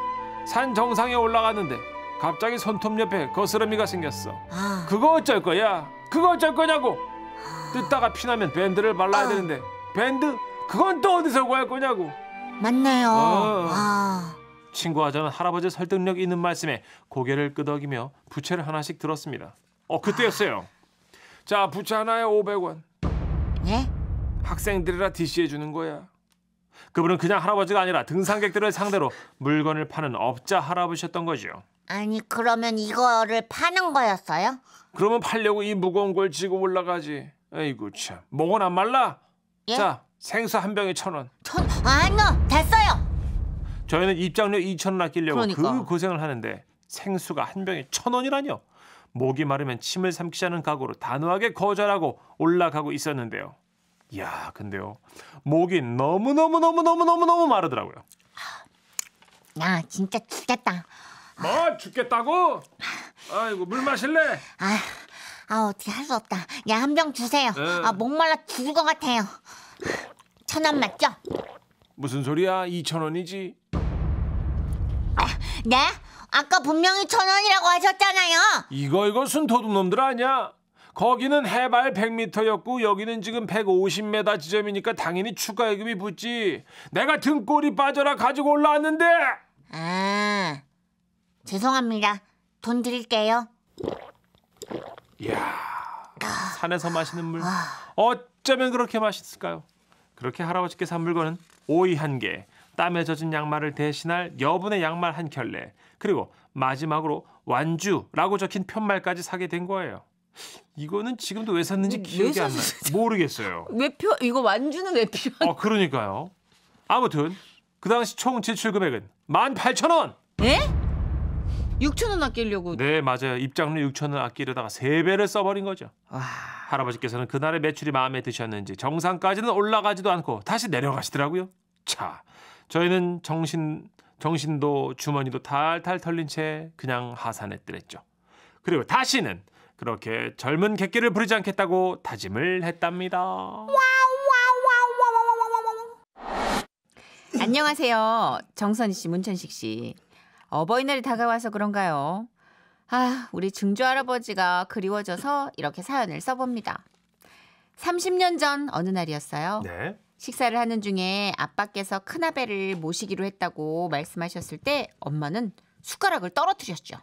산 정상에 올라갔는데 갑자기 손톱 옆에 거스름이가 생겼어 아... 그거 어쩔 거야 그거 어쩔 거냐고 아... 뜯다가 피나면 밴드를 발라야 아... 되는데 밴드? 그건 또 어디서 구할 거냐고 맞네요 어... 아... 친구와 저는 할아버지 설득력 있는 말씀에 고개를 끄덕이며 부채를 하나씩 들었습니다. 어 그때였어요. 자 부채 하나에 500원. 예? 학생들이라 DC해 주는 거야. 그분은 그냥 할아버지가 아니라 등산객들을 상대로 물건을 파는 업자 할아버지던 거죠. 아니 그러면 이거를 파는 거였어요? 그러면 팔려고 이 무거운 걸 지고 올라가지. 아이고 참. 목은 안 말라? 예? 자 생수 한 병에 천 원. 천? 아니 됐어요. 저희는 입장료 2천 원 아끼려고 그러니까. 그 고생을 하는데 생수가 한 병에 천 원이라뇨. 목이 마르면 침을 삼키자는 각오로 단호하게 거절하고 올라가고 있었는데요. 야, 근데요. 목이 너무 너무 너무 너무 너무 너무 마르더라고요. 아, 야, 진짜 죽겠다. 뭐 죽겠다고? 아이고 물 마실래? 아, 아 어떻게 할 수 없다. 야 한 병 주세요. 에. 네. 아 목말라 죽을 것 같아요. 천원 맞죠? 무슨 소리야? 2천 원이지. 네? 아까 분명히 천 원이라고 하셨잖아요. 이거 이것은 도둑놈들 아니야. 거기는 해발 100m였고 여기는 지금 150m 지점이니까 당연히 추가 예금이 붙지. 내가 등골이 빠져라 가지고 올라왔는데. 아, 죄송합니다. 돈 드릴게요. 이야, 아, 산에서 아, 마시는 물 아. 어쩌면 그렇게 맛있을까요? 그렇게 할아버지께 산 물건은 오이 한 개, 땀에 젖은 양말을 대신할 여분의 양말 한 켤레, 그리고 마지막으로 완주라고 적힌 편말까지 사게 된 거예요. 이거는 지금도 왜 샀는지 기억이 왜안 나요. 모르겠어요. 왜 표, 이거 완주는 왜 필요한? 어, 그러니까요. 아무튼 그 당시 총 지출 금액은 18,000원. 예? 6천 원 아끼려고. 네, 맞아요. 입장료 6천 원 아끼려다가 세 배를 써버린 거죠. 와... 할아버지께서는 그날의 매출이 마음에 드셨는지 정상까지는 올라가지도 않고 다시 내려가시더라고요. 자, 저희는 정신 정신도 주머니도 탈탈 털린 채 그냥 하산했더랬죠. 그리고 다시는 그렇게 젊은 객기를 부리지 않겠다고 다짐을 했답니다. 안녕하세요. 정선희 씨, 문천식 씨. 어버이날이 다가와서 그런가요? 아, 우리 증조 할아버지가 그리워져서 이렇게 사연을 써봅니다. 30년 전 어느 날이었어요. 네. 식사를 하는 중에 아빠께서 큰아베를 모시기로 했다고 말씀하셨을 때 엄마는 숟가락을 떨어뜨렸죠.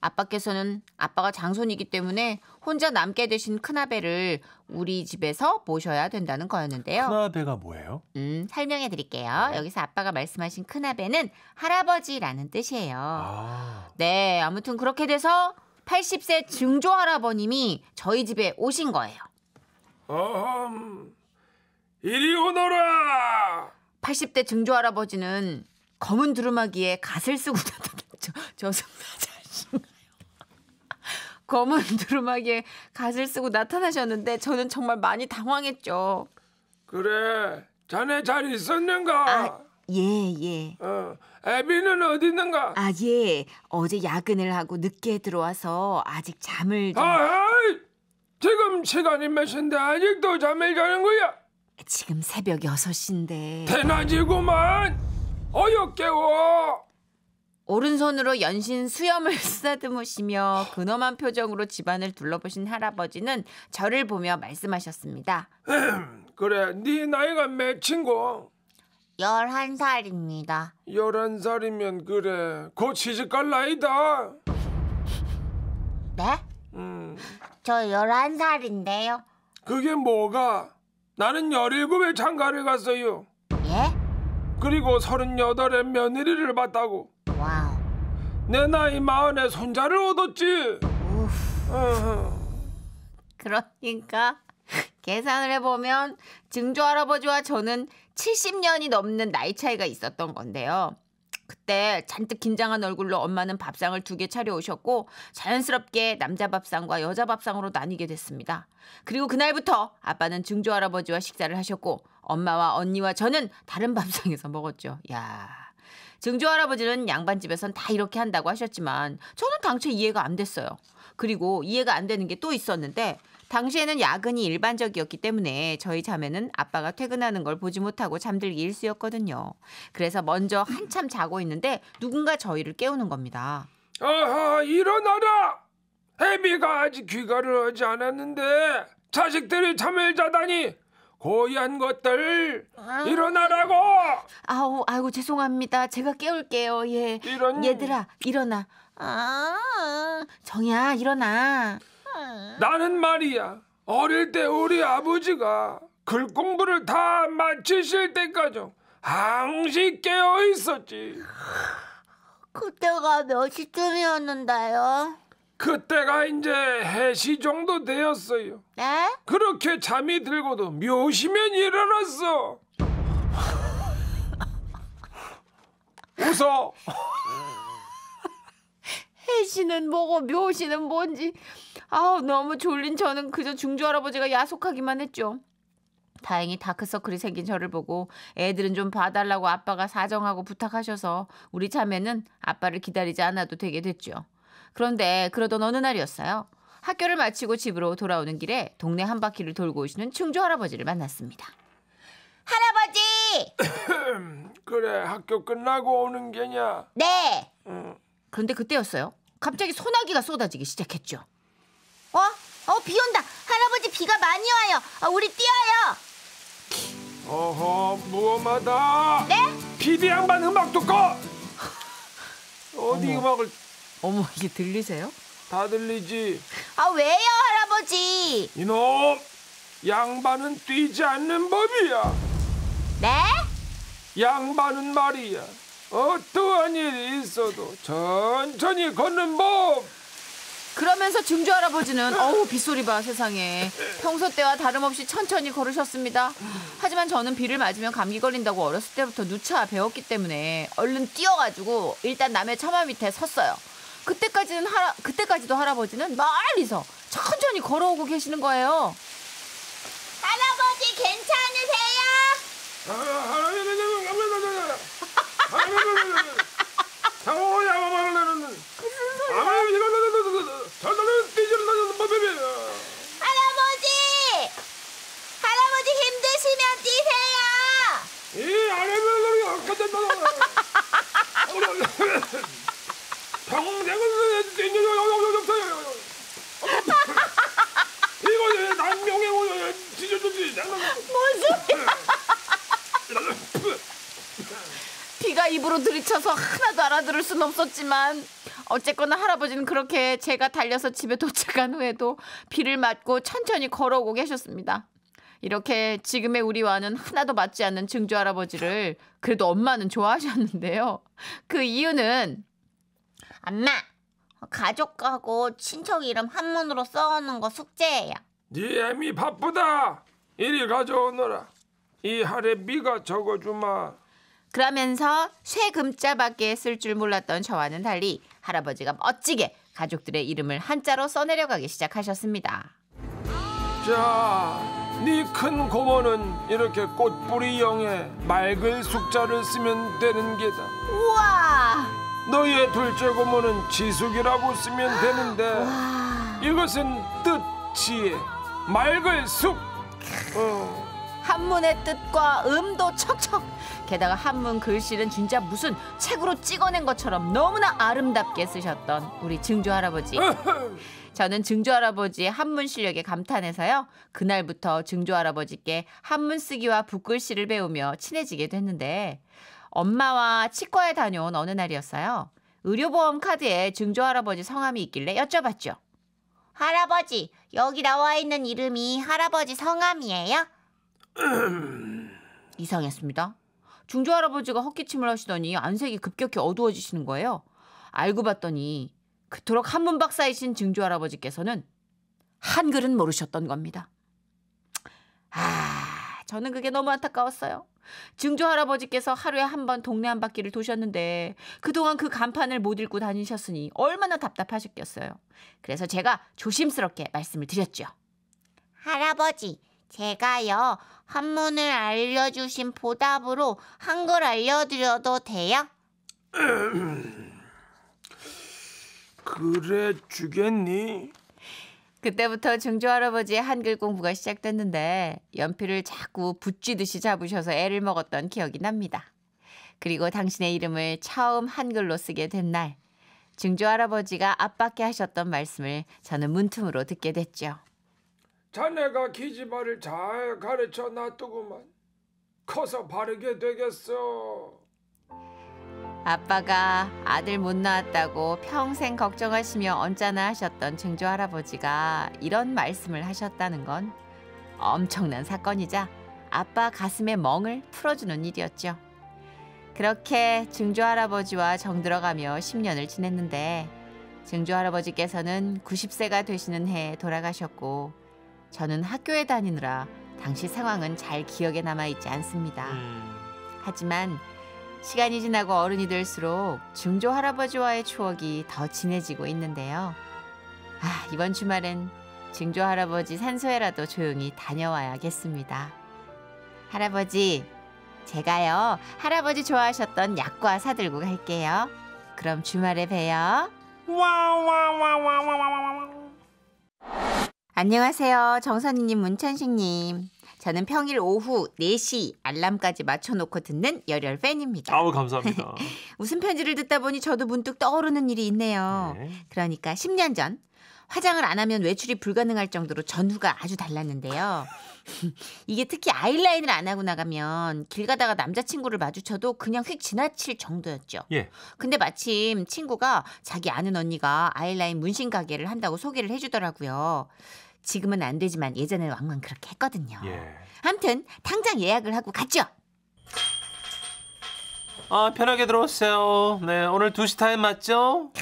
아빠께서는 아빠가 장손이기 때문에 혼자 남게 되신 큰아베를 우리 집에서 모셔야 된다는 거였는데요. 큰아베가 뭐예요? 음, 설명해 드릴게요. 네. 여기서 아빠가 말씀하신 큰아베는 할아버지라는 뜻이에요. 아. 네, 아무튼 그렇게 돼서 80세 증조 할아버님이 저희 집에 오신 거예요. 음, 이리 오너라! 80대 증조할아버지는 검은 두루마기에 갓을 쓰고 다녔죠. 저 검은 두루마기에 갓을 쓰고 나타나셨는데 저는 정말 많이 당황했죠. 그래, 자네 잘 있었는가? 아, 예, 예. 어, 애비는 어디 있는가? 아, 예. 어제 야근을 하고 늦게 들어와서 아직 잠을 좀... 아, 지금 시간이 몇 시인데 아직도 잠을 자는 거야? 지금 새벽 6시인데 대낮이구만 어여깨워 오른손으로 연신 수염을 쓰다듬으시며 근엄한 표정으로 집안을 둘러보신 할아버지는 저를 보며 말씀하셨습니다. 그래, 네 나이가 몇 친구? 11살입니다. 11살이면 그래. 곧 시집갈 나이다. 네? 음. 저 11살인데요. 그게 뭐가? 나는 17에 장가를 갔어요. 예? 그리고 38에 며느리를 봤다고. 와우. 내 나이 마흔에 손자를 얻었지. 그러니까 계산을 해보면 증조할아버지와 저는 70년이 넘는 나이 차이가 있었던 건데요. 그때 잔뜩 긴장한 얼굴로 엄마는 밥상을 두 개 차려오셨고 자연스럽게 남자 밥상과 여자 밥상으로 나뉘게 됐습니다. 그리고 그날부터 아빠는 증조 할아버지와 식사를 하셨고 엄마와 언니와 저는 다른 밥상에서 먹었죠. 야. 증조 할아버지는 양반집에선 다 이렇게 한다고 하셨지만 저는 당최 이해가 안 됐어요. 그리고 이해가 안 되는 게 또 있었는데 당시에는 야근이 일반적이었기 때문에 저희 자매는 아빠가 퇴근하는 걸 보지 못하고 잠들기 일쑤였거든요. 그래서 먼저 한참 자고 있는데 누군가 저희를 깨우는 겁니다. 아하 일어나라! 해비가 아직 귀가를 하지 않았는데 자식들이 잠을 자다니 고얀 것들 아. 일어나라고. 아우 아이고 죄송합니다. 제가 깨울게요. 예. 이런... 얘들아 일어나. 아 정야 일어나. 나는 말이야 어릴 때 우리 아버지가 글 공부를 다 마치실 때까지 항시 깨어 있었지. 그때가 몇 시쯤이었는데요? 그때가 이제 해시 정도 되었어요. 네? 그렇게 잠이 들고도 묘시면 일어났어. 웃어. 해시는 뭐고 묘시는 뭔지 아우 너무 졸린 저는 그저 중주 할아버지가 야속하기만 했죠. 다행히 다크서클이 생긴 저를 보고 애들은 좀 봐달라고 아빠가 사정하고 부탁하셔서 우리 자매는 아빠를 기다리지 않아도 되게 됐죠. 그런데 그러던 어느 날이었어요. 학교를 마치고 집으로 돌아오는 길에 동네 한 바퀴를 돌고 오시는 충주 할아버지를 만났습니다. 할아버지! 그래 학교 끝나고 오는 게냐? 네. 응. 그런데 그때였어요. 갑자기 소나기가 쏟아지기 시작했죠. 어? 어, 비 온다. 할아버지 비가 많이 와요. 어, 우리 뛰어요. 어허, 무엄하다. 네? 피디 양반 음악 듣고. 어디 어머. 음악을? 어머, 이게 들리세요? 다 들리지. 아 왜요, 할아버지? 이놈, 양반은 뛰지 않는 법이야. 네? 양반은 말이야. 어떤 급한 일이 있어도 천천히 걷는 법. 그러면서 증조 할아버지는 어우 빗소리 봐 세상에 평소 때와 다름없이 천천히 걸으셨습니다. 하지만 저는 비를 맞으면 감기 걸린다고 어렸을 때부터 누차 배웠기 때문에 얼른 뛰어가지고 일단 남의 처마 밑에 섰어요. 그때까지는 할아, 그때까지도 할아버지는 멀리서 천천히 걸어오고 계시는 거예요. 할아버지 괜찮으세요? 상호야마말라는 아메리가 달달한 뛰질라는 법이야 할아버지 할아버지 힘드시면 뛰세요 이 아메리가 어쨌든 평생은 뛰는 요 없어요 이거 남명의 지저분이 무슨 네가 입으로 들이쳐서 하나도 알아들을 순 없었지만 어쨌거나 할아버지는 그렇게 제가 달려서 집에 도착한 후에도 비를 맞고 천천히 걸어오고 계셨습니다. 이렇게 지금의 우리와는 하나도 맞지 않는 증조 할아버지를 그래도 엄마는 좋아하셨는데요. 그 이유는 엄마 가족하고 친척 이름 한문으로 써오는 거 숙제예요. 네 애미 바쁘다. 이리 가져오너라. 이 할애비가 적어주마. 그러면서 쇠금자밖에 쓸 줄 몰랐던 저와는 달리 할아버지가 멋지게 가족들의 이름을 한자로 써내려가기 시작하셨습니다. 자, 네 큰 고모는 이렇게 꽃뿌리 영에 맑은 숙자를 쓰면 되는 게다. 우와! 너희의 둘째 고모는 지숙이라고 쓰면 되는데 와. 이것은 뜻, 지혜, 맑을 숙. 어. 한문의 뜻과 음도 척척 게다가 한문 글씨는 진짜 무슨 책으로 찍어낸 것처럼 너무나 아름답게 쓰셨던 우리 증조 할아버지 저는 증조 할아버지의 한문 실력에 감탄해서요 그날부터 증조 할아버지께 한문 쓰기와 붓글씨를 배우며 친해지게 됐는데 엄마와 치과에 다녀온 어느 날이었어요 의료보험 카드에 증조 할아버지 성함이 있길래 여쭤봤죠 할아버지 여기 나와 있는 이름이 할아버지 성함이에요? 이상했습니다. 중조 할아버지가 헛기침을 하시더니 안색이 급격히 어두워지시는 거예요. 알고 봤더니 그토록 한문 박사이신 증조 할아버지께서는 한글은 모르셨던 겁니다. 아, 저는 그게 너무 안타까웠어요. 증조 할아버지께서 하루에 한 번 동네 한 바퀴를 도셨는데 그동안 그 간판을 못 읽고 다니셨으니 얼마나 답답하셨겠어요. 그래서 제가 조심스럽게 말씀을 드렸죠. 할아버지, 제가요, 한문을 알려주신 보답으로 한글 알려드려도 돼요? 그래 주겠니? 그때부터 증조 할아버지의 한글 공부가 시작됐는데 연필을 자꾸 붙쥐듯이 잡으셔서 애를 먹었던 기억이 납니다. 그리고 당신의 이름을 처음 한글로 쓰게 된 날, 증조 할아버지가 아빠께 하셨던 말씀을 저는 문틈으로 듣게 됐죠. 자네가 기지마를 잘 가르쳐 놨더구만. 커서 바르게 되겠어. 아빠가 아들 못 낳았다고 평생 걱정하시며 언짢아 하셨던 증조 할아버지가 이런 말씀을 하셨다는 건 엄청난 사건이자 아빠 가슴에 멍을 풀어주는 일이었죠. 그렇게 증조 할아버지와 정들어가며 10년을 지냈는데 증조 할아버지께서는 90세가 되시는 해에 돌아가셨고 저는 학교에 다니느라 당시 상황은 잘 기억에 남아있지 않습니다. 음. 하지만 시간이 지나고 어른이 될수록 중조 할아버지와의 추억이 더 진해지고 있는데요. 아, 이번 주말엔 증조 할아버지 산소에라도 조용히 다녀와야겠습니다. 할아버지, 제가요, 할아버지 좋아하셨던 약과 사들고 갈게요. 그럼 주말에 봬요. 와와와와와와와 안녕하세요. 정선희님, 문천식님. 저는 평일 오후 4시 알람까지 맞춰놓고 듣는 열혈 팬입니다. 아우, 감사합니다. 웃음 편지를 듣다 보니 저도 문득 떠오르는 일이 있네요. 네. 그러니까 10년 전 화장을 안 하면 외출이 불가능할 정도로 전후가 아주 달랐는데요. 이게 특히 아이라인을 안 하고 나가면 길 가다가 남자친구를 마주쳐도 그냥 휙 지나칠 정도였죠. 예. 근데 마침 친구가 자기 아는 언니가 아이라인 문신 가게를 한다고 소개를 해주더라고요. 지금은 안 되지만 예전에 왕왕 그렇게 했거든요. 예. 아무튼 당장 예약을 하고 갔죠. 아 편하게 들어오세요. 네 오늘 2시 타임 맞죠?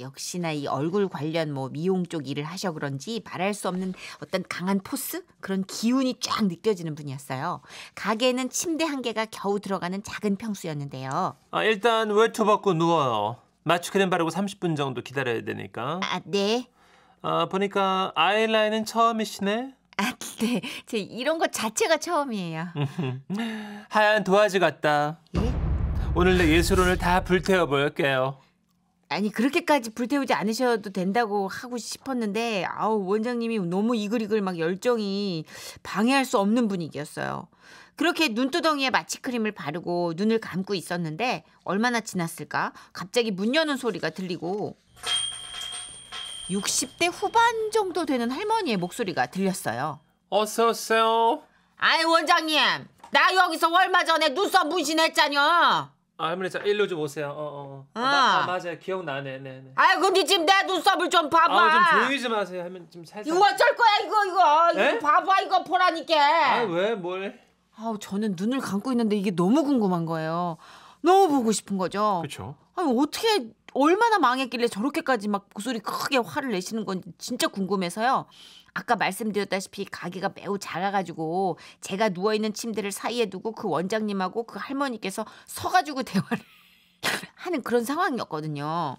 역시나 이 얼굴 관련 뭐 미용 쪽 일을 하셔 그런지 말할 수 없는 어떤 강한 포스 그런 기운이 쫙 느껴지는 분이었어요. 가게에는 침대 한 개가 겨우 들어가는 작은 평수였는데요. 아 일단 외투 벗고 누워요. 맞추게 림 바르고 30분 정도 기다려야 되니까. 아 네. 아, 보니까 아이라인은 처음이시네. 아, 네. 제 이런 것 자체가 처음이에요. 하얀 도화지 같다. 예? 오늘 내 예술원을 다 불태워 볼게요. 아니 그렇게까지 불태우지 않으셔도 된다고 하고 싶었는데 아우 원장님이 너무 이글이글 막 열정이 방해할 수 없는 분위기였어요. 그렇게 눈두덩이에 마취크림을 바르고 눈을 감고 있었는데 얼마나 지났을까? 갑자기 문 여는 소리가 들리고 60대 후반 정도 되는 할머니의 목소리가 들렸어요. 어서 오세요. 아이 원장님, 나 여기서 얼마 전에 눈썹 문신했잖여. 아, 할머니 자 일로 좀 오세요. 어, 어. 어. 아, 마, 어. 아 맞아요. 기억나네. 네, 네. 아, 근데 지금 내 눈썹을 좀 봐봐. 아, 좀 조용히 좀 하세요. 할머니 좀 살살. 이거 어쩔 거야 이거 이거. 이거 네? 봐봐 이거 보라니까. 아, 왜 뭘? 아 저는 눈을 감고 있는데 이게 너무 궁금한 거예요. 너무 보고 싶은 거죠. 그렇죠. 아니 어떻게 얼마나 망했길래 저렇게까지 막 목소리 크게 화를 내시는 건지 진짜 궁금해서요. 아까 말씀드렸다시피 가게가 매우 작아가지고 제가 누워있는 침대를 사이에 두고 그 원장님하고 그 할머니께서 서가지고 대화를 하는 그런 상황이었거든요.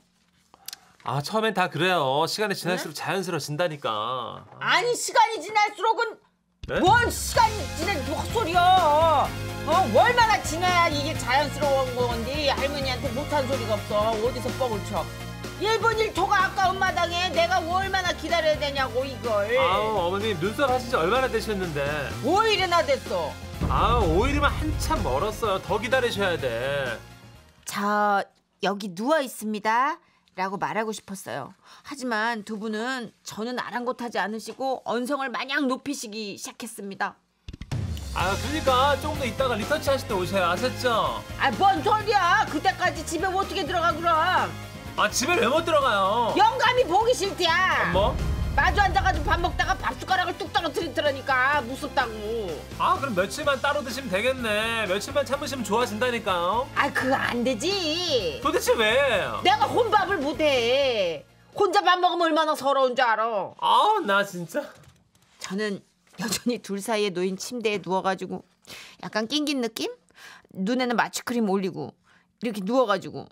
아 처음엔 다 그래요. 시간이 네? 지날수록 자연스러워진다니까. 아니 시간이 지날수록은 네? 뭔 시간이 지난 그 헛소리야. 어? 얼마나 지나야 이게 자연스러운 건데 할머니한테 못한 소리가 없어. 어디서 뻥을 쳐. 일본 일토가 아까운 마당에 내가 얼마나 기다려야 되냐고 이걸. 아우 어머니 눈썹 하신 지 얼마나 되셨는데. 5일이나 됐어. 아우 5일이면 한참 멀었어요. 더 기다리셔야 돼. 자 여기 누워 있습니다. 라고 말하고 싶었어요. 하지만 두 분은 저는 아랑곳하지 않으시고 언성을 마냥 높이시기 시작했습니다. 아 그러니까 조금 더 있다가 리터치 하실 때 오셔야 아셨죠? 아 뭔 소리야 그때까지 집에 뭐 어떻게 들어가 그럼 아 집에 왜 못 들어가요 영감이 보기 싫대야 뭐? 마주 앉아가지고 밥 먹다가 밥 숟가락을 뚝 떨어뜨리더라니까 무섭다고 아 그럼 며칠만 따로 드시면 되겠네 며칠만 참으시면 좋아진다니까아 그거 안 되지 도대체 왜 내가 혼밥을 못해 혼자 밥 먹으면 얼마나 서러운 줄 알아 아나 진짜 저는 여전히 둘 사이에 놓인 침대에 누워가지고 약간 낑긴 느낌? 눈에는 마취크림 올리고 이렇게 누워가지고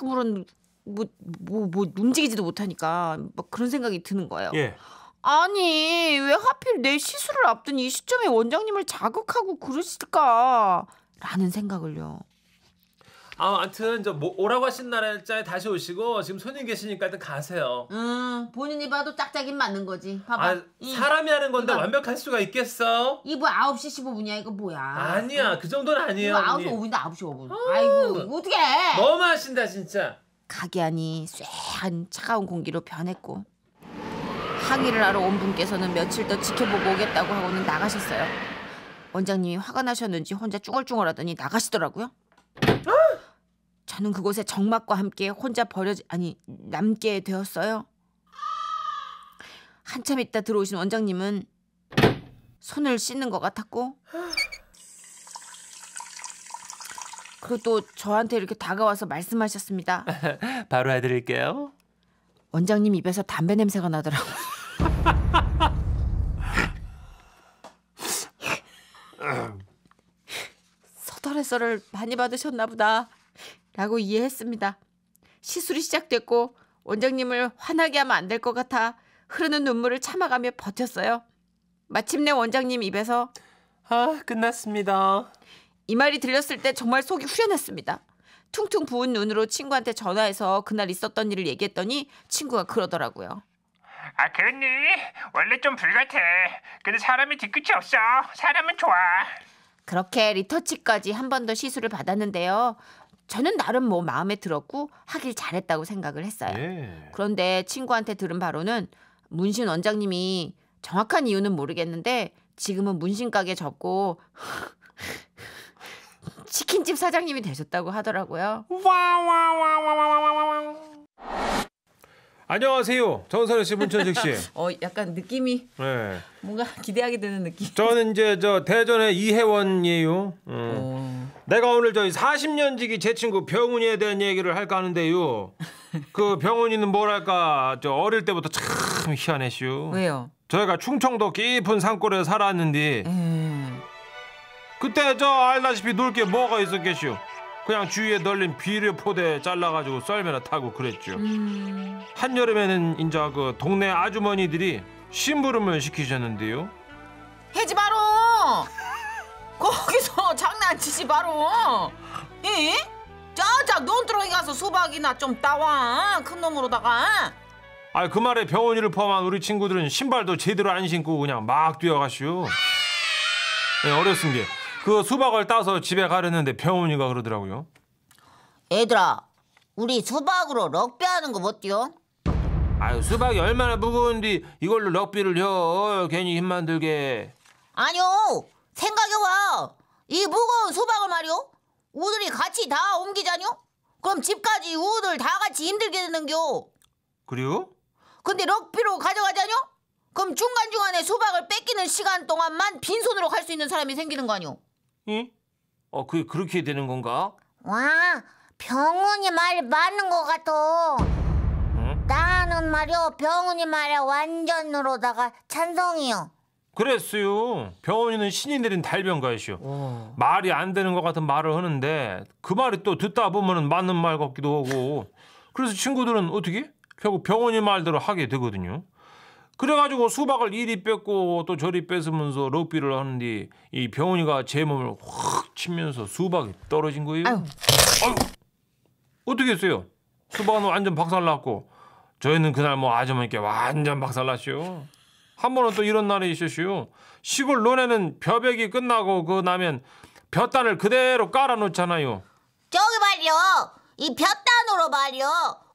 아무런 뭐, 뭐, 뭐 움직이지도 못하니까 막 그런 생각이 드는 거예요. 예. 아니 왜 하필 내 시술을 앞둔 이 시점에 원장님을 자극하고 그러실까라는 생각을요. 아, 아무튼 저 뭐, 오라고 하신 날짜에 다시 오시고 지금 손님 계시니까 일단 가세요. 음, 본인이 봐도 짝짝이 맞는 거지. 봐봐. 아, 이, 사람이 하는 건데 이봐. 완벽할 수가 있겠어? 이거 9시 15분이야. 이거 뭐야? 아니야. 그 정도는 아니에요. 9시 5분이다. 9시 5분. 어. 아이고, 어떻게 해? 너무 하신다 진짜. 가게 안이 쇠한 차가운 공기로 변했고 항의를 하러 온 분께서는 며칠 더 지켜보고 오겠다고 하고는 나가셨어요. 원장님이 화가 나셨는지 혼자 쭈글쭈글하더니 나가시더라고요. 저는 그곳에 정막과 함께 혼자 버려지 아니 남게 되었어요. 한참 있다 들어오신 원장님은 손을 씻는 것 같았고 그또 저한테 이렇게 다가와서 말씀하셨습니다. 바로 해드릴게요. 원장님 입에서 담배 냄새가 나더라고. 서덜의 썰을 많이 받으셨나 보다. 라고 이해했습니다. 시술이 시작됐고 원장님을 화나게 하면 안 될 것 같아 흐르는 눈물을 참아가며 버텼어요. 마침내 원장님 입에서 아 끝났습니다. 이 말이 들렸을 때 정말 속이 후련했습니다. 퉁퉁 부은 눈으로 친구한테 전화해서 그날 있었던 일을 얘기했더니 친구가 그러더라고요. 아 그랬니? 원래 좀 불같아. 근데 사람이 뒤끝이 없어. 사람은 좋아. 그렇게 리터치까지 한 번 더 시술을 받았는데요. 저는 나름 뭐 마음에 들었고 하길 잘했다고 생각을 했어요. 예. 그런데 친구한테 들은 바로는 문신 원장님이 정확한 이유는 모르겠는데 지금은 문신 가게 접고 치킨집 사장님이 되셨다고 하더라고요. 안녕하세요. 정선우 씨, 문천식 씨. 어, 약간 느낌이 네. 뭔가 기대하게 되는 느낌. 저는 이제 저 대전의 이혜원이에요. 음. 내가 오늘 저희 40년 지기 제 친구 병훈이에 대한 얘기를 할까 하는데요. 그 병훈이는 뭐랄까 저 어릴 때부터 참 희한했슈. 왜요? 저희가 충청도 깊은 산골에 살았는데 음. 그때 저 알다시피 놀게 뭐가 있었겠슈. 그냥 주위에 널린 비료 포대 잘라가지고 썰매나 타고 그랬죠. 음... 한여름에는 인자 그 동네 아주머니들이 심부름을 시키셨는데요. 해지 바로 거기서 장난치지 바로. 이 자자 논두렁이 가서 수박이나 좀 따와 큰 놈으로다가. 아 그 말에 병원이를 포함한 우리 친구들은 신발도 제대로 안 신고 그냥 막 뛰어가시오. 네, 어렸은 게그 수박을 따서 집에 가려는데 병원이가 그러더라고요. 얘들아, 우리 수박으로 럭비 하는 거 못디요? 아유, 수박이 얼마나 무거운데 이걸로 럭비를 혀. 괜히 힘만 들게. 아니요. 생각해봐. 이 무거운 수박을 말이요. 우들이 같이 다 옮기자뇨? 그럼 집까지 우들 다 같이 힘들게 되는겨. 그래요? 근데 럭비로 가져가자뇨? 그럼 중간중간에 수박을 뺏기는 시간 동안만 빈손으로 갈 수 있는 사람이 생기는 거 아니오? 응? 어, 그게 그렇게 되는 건가? 와, 병훈이 말이 맞는 것 같아. 응? 나는 말이요, 병훈이 말에 완전으로다가 찬성이요. 그랬어요. 병원이는 신이 내린 달변가이시 오. 어. 말이 안 되는 것 같은 말을 하는데 그 말이 또 듣다 보면 맞는 말 같기도 하고 그래서 친구들은 어떻게? 결국 병원이 말대로 하게 되거든요. 그래가지고 수박을 이리 뺏고 또 저리 뺏으면서 럭비를 하는데 이 병훈이가 제 몸을 확 치면서 수박이 떨어진 거예요. 아유. 어떻게 했어요? 수박은 완전 박살났고 저희는 그날 뭐아주머께 완전 박살났시한 번은 또 이런 날이 있었시요. 시골 논에는 벼백이 끝나고 그 나면 벼단을 그대로 깔아놓잖아요. 저기 말이요. 이 벼단으로 말이요.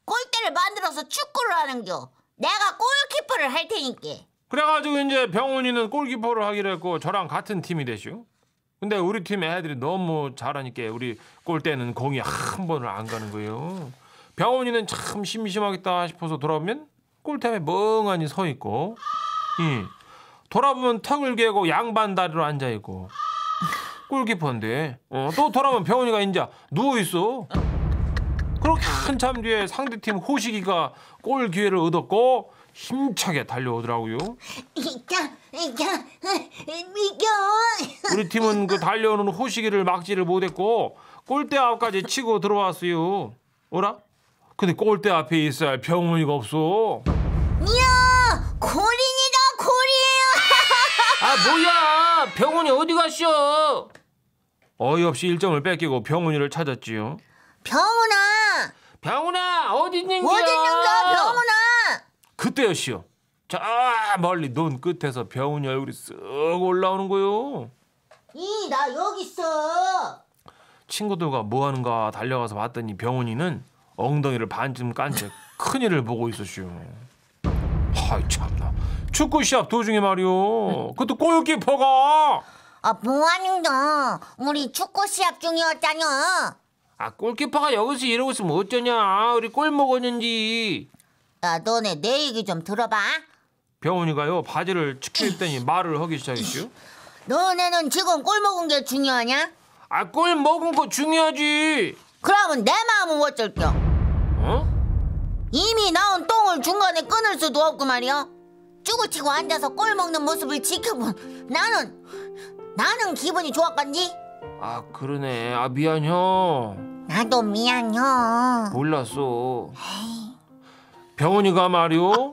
골대를 만들어서 축구를 하는겨. 내가 골키퍼를 할 테니까. 그래가지고 이제 병훈이는 골키퍼를 하기로 했고 저랑 같은 팀이 되시 근데 우리 팀 애들이 너무 잘하니까 우리 골대는 공이 한 번을 안 가는 거예요. 병훈이는 참 심심하겠다 싶어서 돌아오면 골대에 멍하니 서 있고, 예. 돌아보면 턱을 개고 양반 다리로 앉아 있고. 골키퍼인데 어, 또 돌아오면 병훈이가 인자 누워 있어. 그렇게 한참 뒤에 상대팀 호식이가 골 기회를 얻었고 힘차게 달려오더라고요. 우리 팀은 그 달려오는 호식이를 막지를 못했고 골대 앞까지 치고 들어왔어요. 어라? 근데 골대 앞에 있어야 병원이가 없어. 이야, 고린이다 고린. 아 뭐야? 병원이 어디 갔어? 어이없이 일정을 뺏기고 병원이를 찾았지요. 병훈아. 병훈아 어디 있는겨? 어디 있는가 병훈아. 그때였시요. 저 멀리 논 끝에서 병훈이 얼굴이 쓱 올라오는 거요. 이 나 여기 있어. 친구들과 뭐하는가 달려가서 봤더니 병훈이는 엉덩이를 반쯤 깐 채 큰일을 보고 있었슈. 하이 참나. 축구 시합 도중에 말이오 그것도 골키퍼가. 아 뭐하는가? 우리 축구 시합 중이었잖여 아 골키퍼가 여기서 이러고 있으면 어쩌냐 우리 골 먹었는지 야 너네 내 얘기 좀 들어봐 병원이가요 바지를 축출했더니 말을 하기 시작했죠 너네는 지금 골 먹은 게 중요하냐? 아골 먹은 거 중요하지 그러면 내 마음은 어쩔겨 어? 이미 나온 똥을 중간에 끊을 수도 없고 말이야 쭈그치고 앉아서 골 먹는 모습을 지켜본 나는 나는 기분이 좋았건지 아 그러네 아 미안 형 나도 미안해. 몰랐어. 병훈이가 말이오.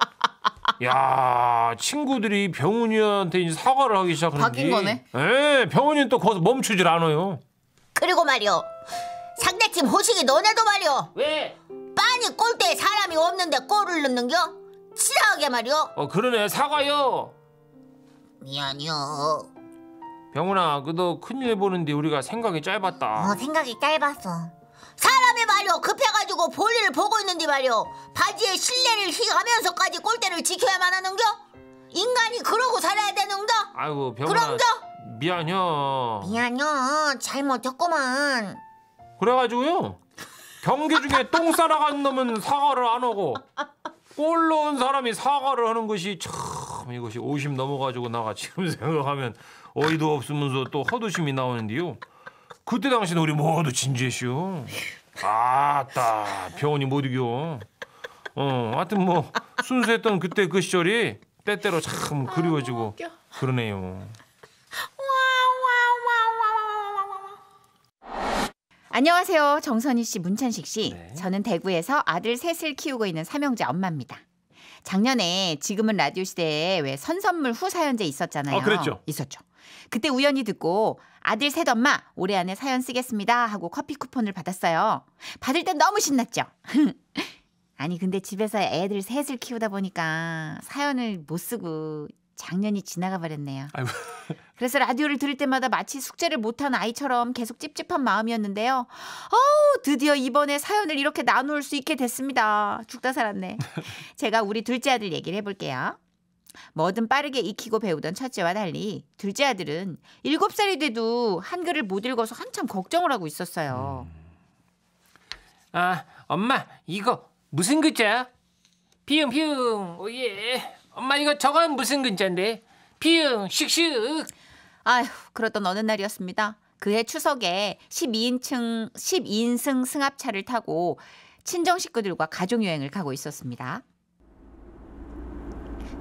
야 친구들이 병훈이한테 이제 사과를 하기 시작하는 바뀐 거네. 예, 병훈이는 또 거기서 멈추질 않아요. 그리고 말이오. 상대팀 호식이 너네도 말이오. 왜? 빤히 골대에 사람이 없는데 골을 넣는겨? 치사하게 말이오. 어 그러네 사과요. 미안요. 병훈아, 그너 큰일 보는데 우리가 생각이 짧았다. 어 생각이 짧았어. 사람이 말이오 급해가지고 볼일을 보고 있는데 말이오 바지에 실내를 휘가면서까지 골대를 지켜야만 하는겨? 인간이 그러고 살아야 되는겨? 아이고 병아 그런겨? 미안혀 미안혀 잘못했구만 그래가지고요 경기 중에 똥 싸러 간 놈은 사과를 안 하고 꼴넣온 사람이 사과를 하는 것이 참 이것이 오심 넘어가지고 나가 지금 생각하면 어이도 없으면서 또 허드심이 나오는데요 그때 당시는 우리 모두 진지했슈. 아따 병원이 못 이겨. 어, 하여튼 뭐 순수했던 그때 그 시절이 때때로 참 아, 그리워지고 그러네요. 안녕하세요. 정선희 씨, 문찬식 씨. 네. 저는 대구에서 아들 셋을 키우고 있는 삼형제 엄마입니다. 작년에 지금은 라디오 시대에 왜 선선물 후 사연제 있었잖아요. 어, 그랬죠. 있었죠. 그때 우연히 듣고 아들 새엄마 올해 안에 사연 쓰겠습니다 하고 커피 쿠폰을 받았어요. 받을 땐 너무 신났죠. 아니 근데 집에서 애들 셋을 키우다 보니까 사연을 못 쓰고 작년이 지나가 버렸네요. 그래서 라디오를 들을 때마다 마치 숙제를 못한 아이처럼 계속 찝찝한 마음이었는데요. 어우, 드디어 이번에 사연을 이렇게 나눌 수 있게 됐습니다. 죽다 살았네. 제가 우리 둘째 아들 얘기를 해볼게요. 뭐든 빠르게 익히고 배우던 첫째와 달리 둘째 아들은 7살이 돼도 한글을 못 읽어서 한참 걱정을 하고 있었어요. 음. 아, 엄마, 이거 무슨 글자야? 피웅 피웅. 오예. 엄마 이거 저건 무슨 글자인데? 피웅 슉슉. 아휴, 그러던 어느 날이었습니다. 그해 추석에 12인승 12인승 승합차를 타고 친정 식구들과 가족 여행을 가고 있었습니다.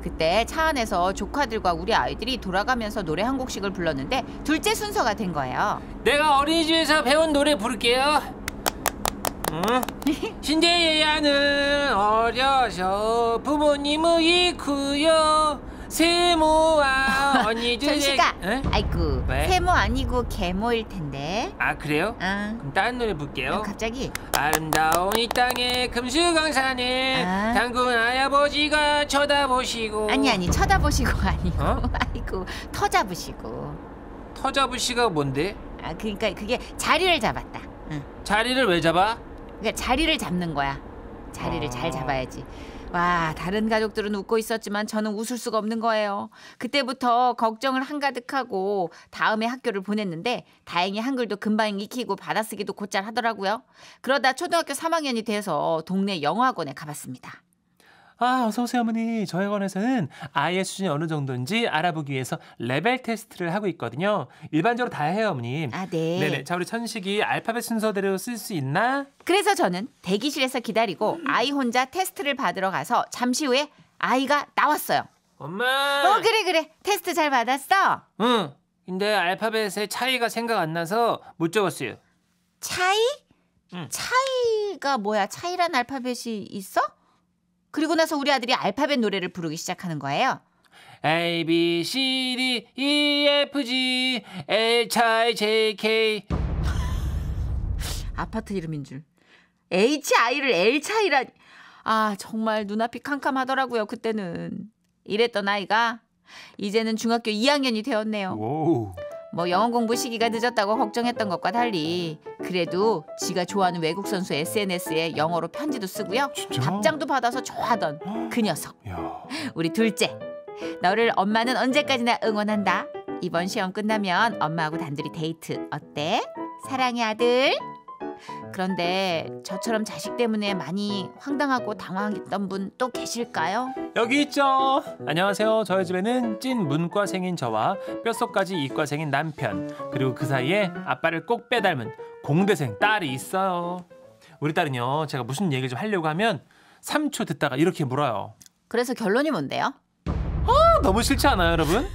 그때 차 안에서 조카들과 우리 아이들이 돌아가면서 노래 한 곡씩을 불렀는데 둘째 순서가 된 거예요. 내가 어린이집에서 배운 노래 부를게요. 응? 신재야는 어려서 부모님의이고요 세모와 언니 둘이 전식아 아이쿠 왜? 세모 아니고 개모일 텐데 아 그래요? 어. 그럼 다른 노래 볼게요 어, 아, 갑자기 아름다운 이 땅의 금수강산을 아. 당군 아버지가 쳐다보시고 아니 아니 쳐다보시고 아니고 어? 아이고 터 잡으시고 터 잡으시가 뭔데? 아 그러니까 그게 자리를 잡았다 응. 자리를 왜 잡아? 그러니까 자리를 잡는 거야 자리를 어... 잘 잡아야지 와, 다른 가족들은 웃고 있었지만 저는 웃을 수가 없는 거예요. 그때부터 걱정을 한가득하고 다음에 학교를 보냈는데 다행히 한글도 금방 익히고 받아쓰기도 곧잘 하더라고요. 그러다 초등학교 3학년이 돼서 동네 영어학원에 가봤습니다. 아, 어서오세요, 어머니. 저에관해서는 아이의 수준이 어느 정도인지 알아보기 위해서 레벨 테스트를 하고 있거든요. 일반적으로 다 해요, 어머님. 아, 네. 네네. 자, 우리 천식이 알파벳 순서대로 쓸 수 있나? 그래서 저는 대기실에서 기다리고 아이 혼자 테스트를 받으러 가서 잠시 후에 아이가 나왔어요. 엄마! 어, 그래, 그래. 테스트 잘 받았어? 응. 근데 알파벳의 차이가 생각 안 나서 못 적었어요. 차이? 응. 차이가 뭐야? 차이란 알파벳이 있어? 그리고 나서 우리 아들이 알파벳 노래를 부르기 시작하는 거예요. A B C D E F G H I J K 아파트 이름인 줄 HI를 L 차이라 아 정말 눈앞이 캄캄하더라고요 그때는 이랬던 아이가 이제는 중학교 2학년이 되었네요. 오우. 뭐 영어 공부 시기가 늦었다고 걱정했던 것과 달리 그래도 지가 좋아하는 외국 선수 SNS에 영어로 편지도 쓰고요. 진짜? 답장도 받아서 좋아하던 그 녀석. 야. 우리 둘째. 너를 엄마는 언제까지나 응원한다. 이번 시험 끝나면 엄마하고 단둘이 데이트 어때? 사랑해 아들. 그런데 저처럼 자식 때문에 많이 황당하고 당황했던 분 또 계실까요? 여기 있죠. 안녕하세요. 저희 집에는 찐 문과생인 저와 뼛속까지 이과생인 남편 그리고 그 사이에 아빠를 꼭 빼닮은 공대생 딸이 있어요. 우리 딸은요. 제가 무슨 얘기를 좀 하려고 하면 3초 듣다가 이렇게 물어요. 그래서 결론이 뭔데요? 아 너무 싫지 않아요, 여러분?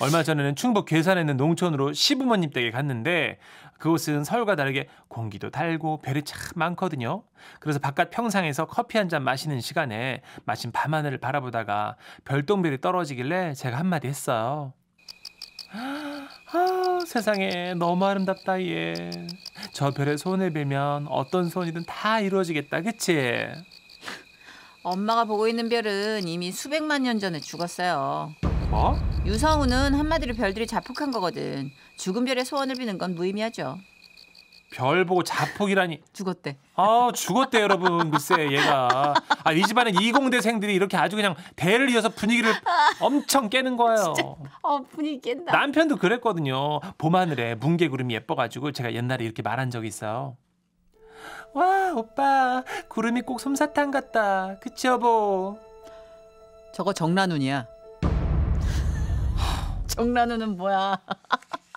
얼마 전에는 충북 괴산에 있는 농촌으로 시부모님 댁에 갔는데 그곳은 서울과 다르게 공기도 달고 별이 참 많거든요. 그래서 바깥 평상에서 커피 한 잔 마시는 시간에 마침 밤하늘을 바라보다가 별똥별이 떨어지길래 제가 한마디 했어요. 아, 세상에 너무 아름답다 얘. 저 별의 손을 빌면 어떤 손이든다 이루어지겠다 그치? 엄마가 보고 있는 별은 이미 수백만 년 전에 죽었어요. 뭐? 유성우는 한마디로 별들이 자폭한 거거든. 죽은 별의 소원을 비는 건 무의미하죠. 별 보고 자폭이라니. 죽었대. 아 죽었대 여러분 글쎄 얘가. 아이 집안은 이공대생들이 이렇게 아주 그냥 대를 이어서 분위기를 엄청 깨는 거예요. 진짜, 어 분위기 깬다. 남편도 그랬거든요. 봄하늘에 뭉게구름이 예뻐가지고 제가 옛날에 이렇게 말한 적이 있어요. 와 오빠 구름이 꼭 솜사탕 같다 그치 여보 저거 정란운이야 정란운은 뭐야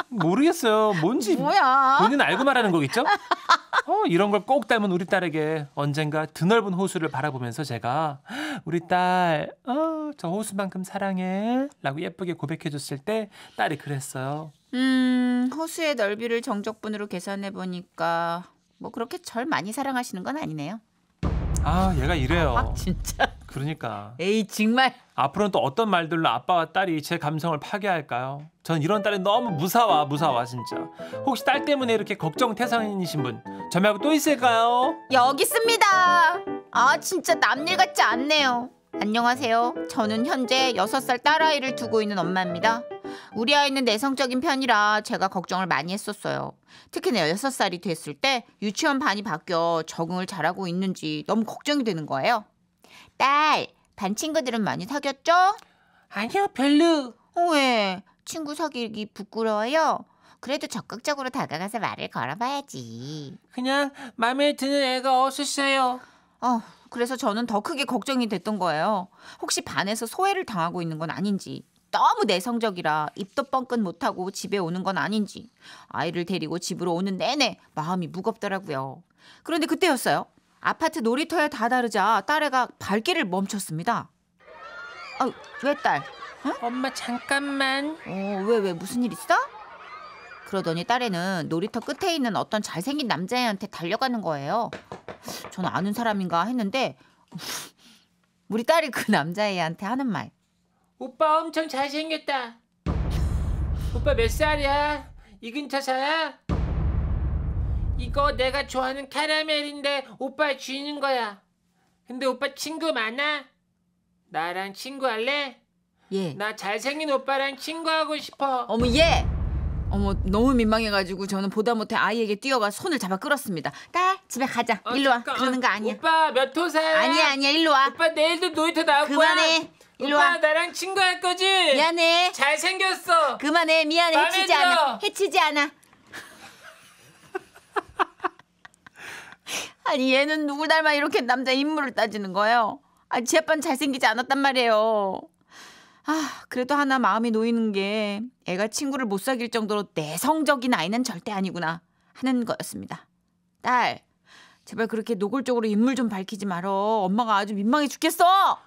모르겠어요 뭔지 뭐야? 본인 알고 말하는 거겠죠 어, 이런 걸 꼭 닮은 우리 딸에게 언젠가 드넓은 호수를 바라보면서 제가 우리 딸, 어, 저 호수만큼 사랑해 라고 예쁘게 고백해줬을 때 딸이 그랬어요. 음, 호수의 넓이를 정적분으로 계산해보니까 뭐 그렇게 절 많이 사랑하시는 건 아니네요. 아 얘가 이래요. 아, 진짜. 그러니까. 에이 정말. 앞으로는 또 어떤 말들로 아빠와 딸이 제 감성을 파괴할까요? 전 이런 딸이 너무 무사와 무사와 진짜. 혹시 딸 때문에 이렇게 걱정 태산이신 분저 말고 또 있을까요? 여기 있습니다. 아 진짜 남일 같지 않네요. 안녕하세요. 저는 현재 여살 딸아이를 두고 있는 엄마입니다. 우리 아이는 내성적인 편이라 제가 걱정을 많이 했었어요. 특히나 6살이 됐을 때 유치원 반이 바뀌어 적응을 잘하고 있는지 너무 걱정이 되는 거예요. 딸, 반 친구들은 많이 사귀었죠? 아니요, 별로. 어, 왜? 친구 사귀기 부끄러워요? 그래도 적극적으로 다가가서 말을 걸어봐야지. 그냥 마음에 드는 애가 없었어요. 어, 그래서 저는 더 크게 걱정이 됐던 거예요. 혹시 반에서 소외를 당하고 있는 건 아닌지. 너무 내성적이라 입도 뻥끗 못하고 집에 오는 건 아닌지 아이를 데리고 집으로 오는 내내 마음이 무겁더라고요. 그런데 그때였어요. 아파트 놀이터에 다다르자 딸애가 발길을 멈췄습니다. 아, 왜 딸? 응? 엄마 잠깐만. 어, 왜 왜 무슨 일 있어? 그러더니 딸애는 놀이터 끝에 있는 어떤 잘생긴 남자애한테 달려가는 거예요. 저는 아는 사람인가 했는데 우리 딸이 그 남자애한테 하는 말. 오빠 엄청 잘생겼다. 오빠 몇 살이야? 이 근처 사야? 이거 내가 좋아하는 캐라멜인데 오빠 주인인 거야. 근데 오빠 친구 많아? 나랑 친구할래? 예. 나 잘생긴 오빠랑 친구하고 싶어. 어머 예. 어머 너무 민망해가지고 저는 보다 못해 아이에게 뛰어가 손을 잡아 끌었습니다. 딸 집에 가자. 어, 일로 와. 잠깐, 그러는 거 아니야. 오빠 몇 호사야? 아니야 아니야 일로 와. 오빠 내일도 놀이터 나올 그만해. 거야. 그만해. 일로 오빠, 와. 나랑 친구할 거지? 미안해. 잘생겼어. 그만해. 미안해. 해치지 들어. 않아. 해치지 않아. 아니 얘는 누굴 닮아 이렇게 남자 인물을 따지는 거예요. 아 제아빠는 잘생기지 않았단 말이에요. 아 그래도 하나 마음이 놓이는 게 애가 친구를 못 사귈 정도로 내성적인 아이는 절대 아니구나 하는 거였습니다. 딸 제발 그렇게 노골적으로 인물 좀 밝히지 말어. 엄마가 아주 민망해 죽겠어.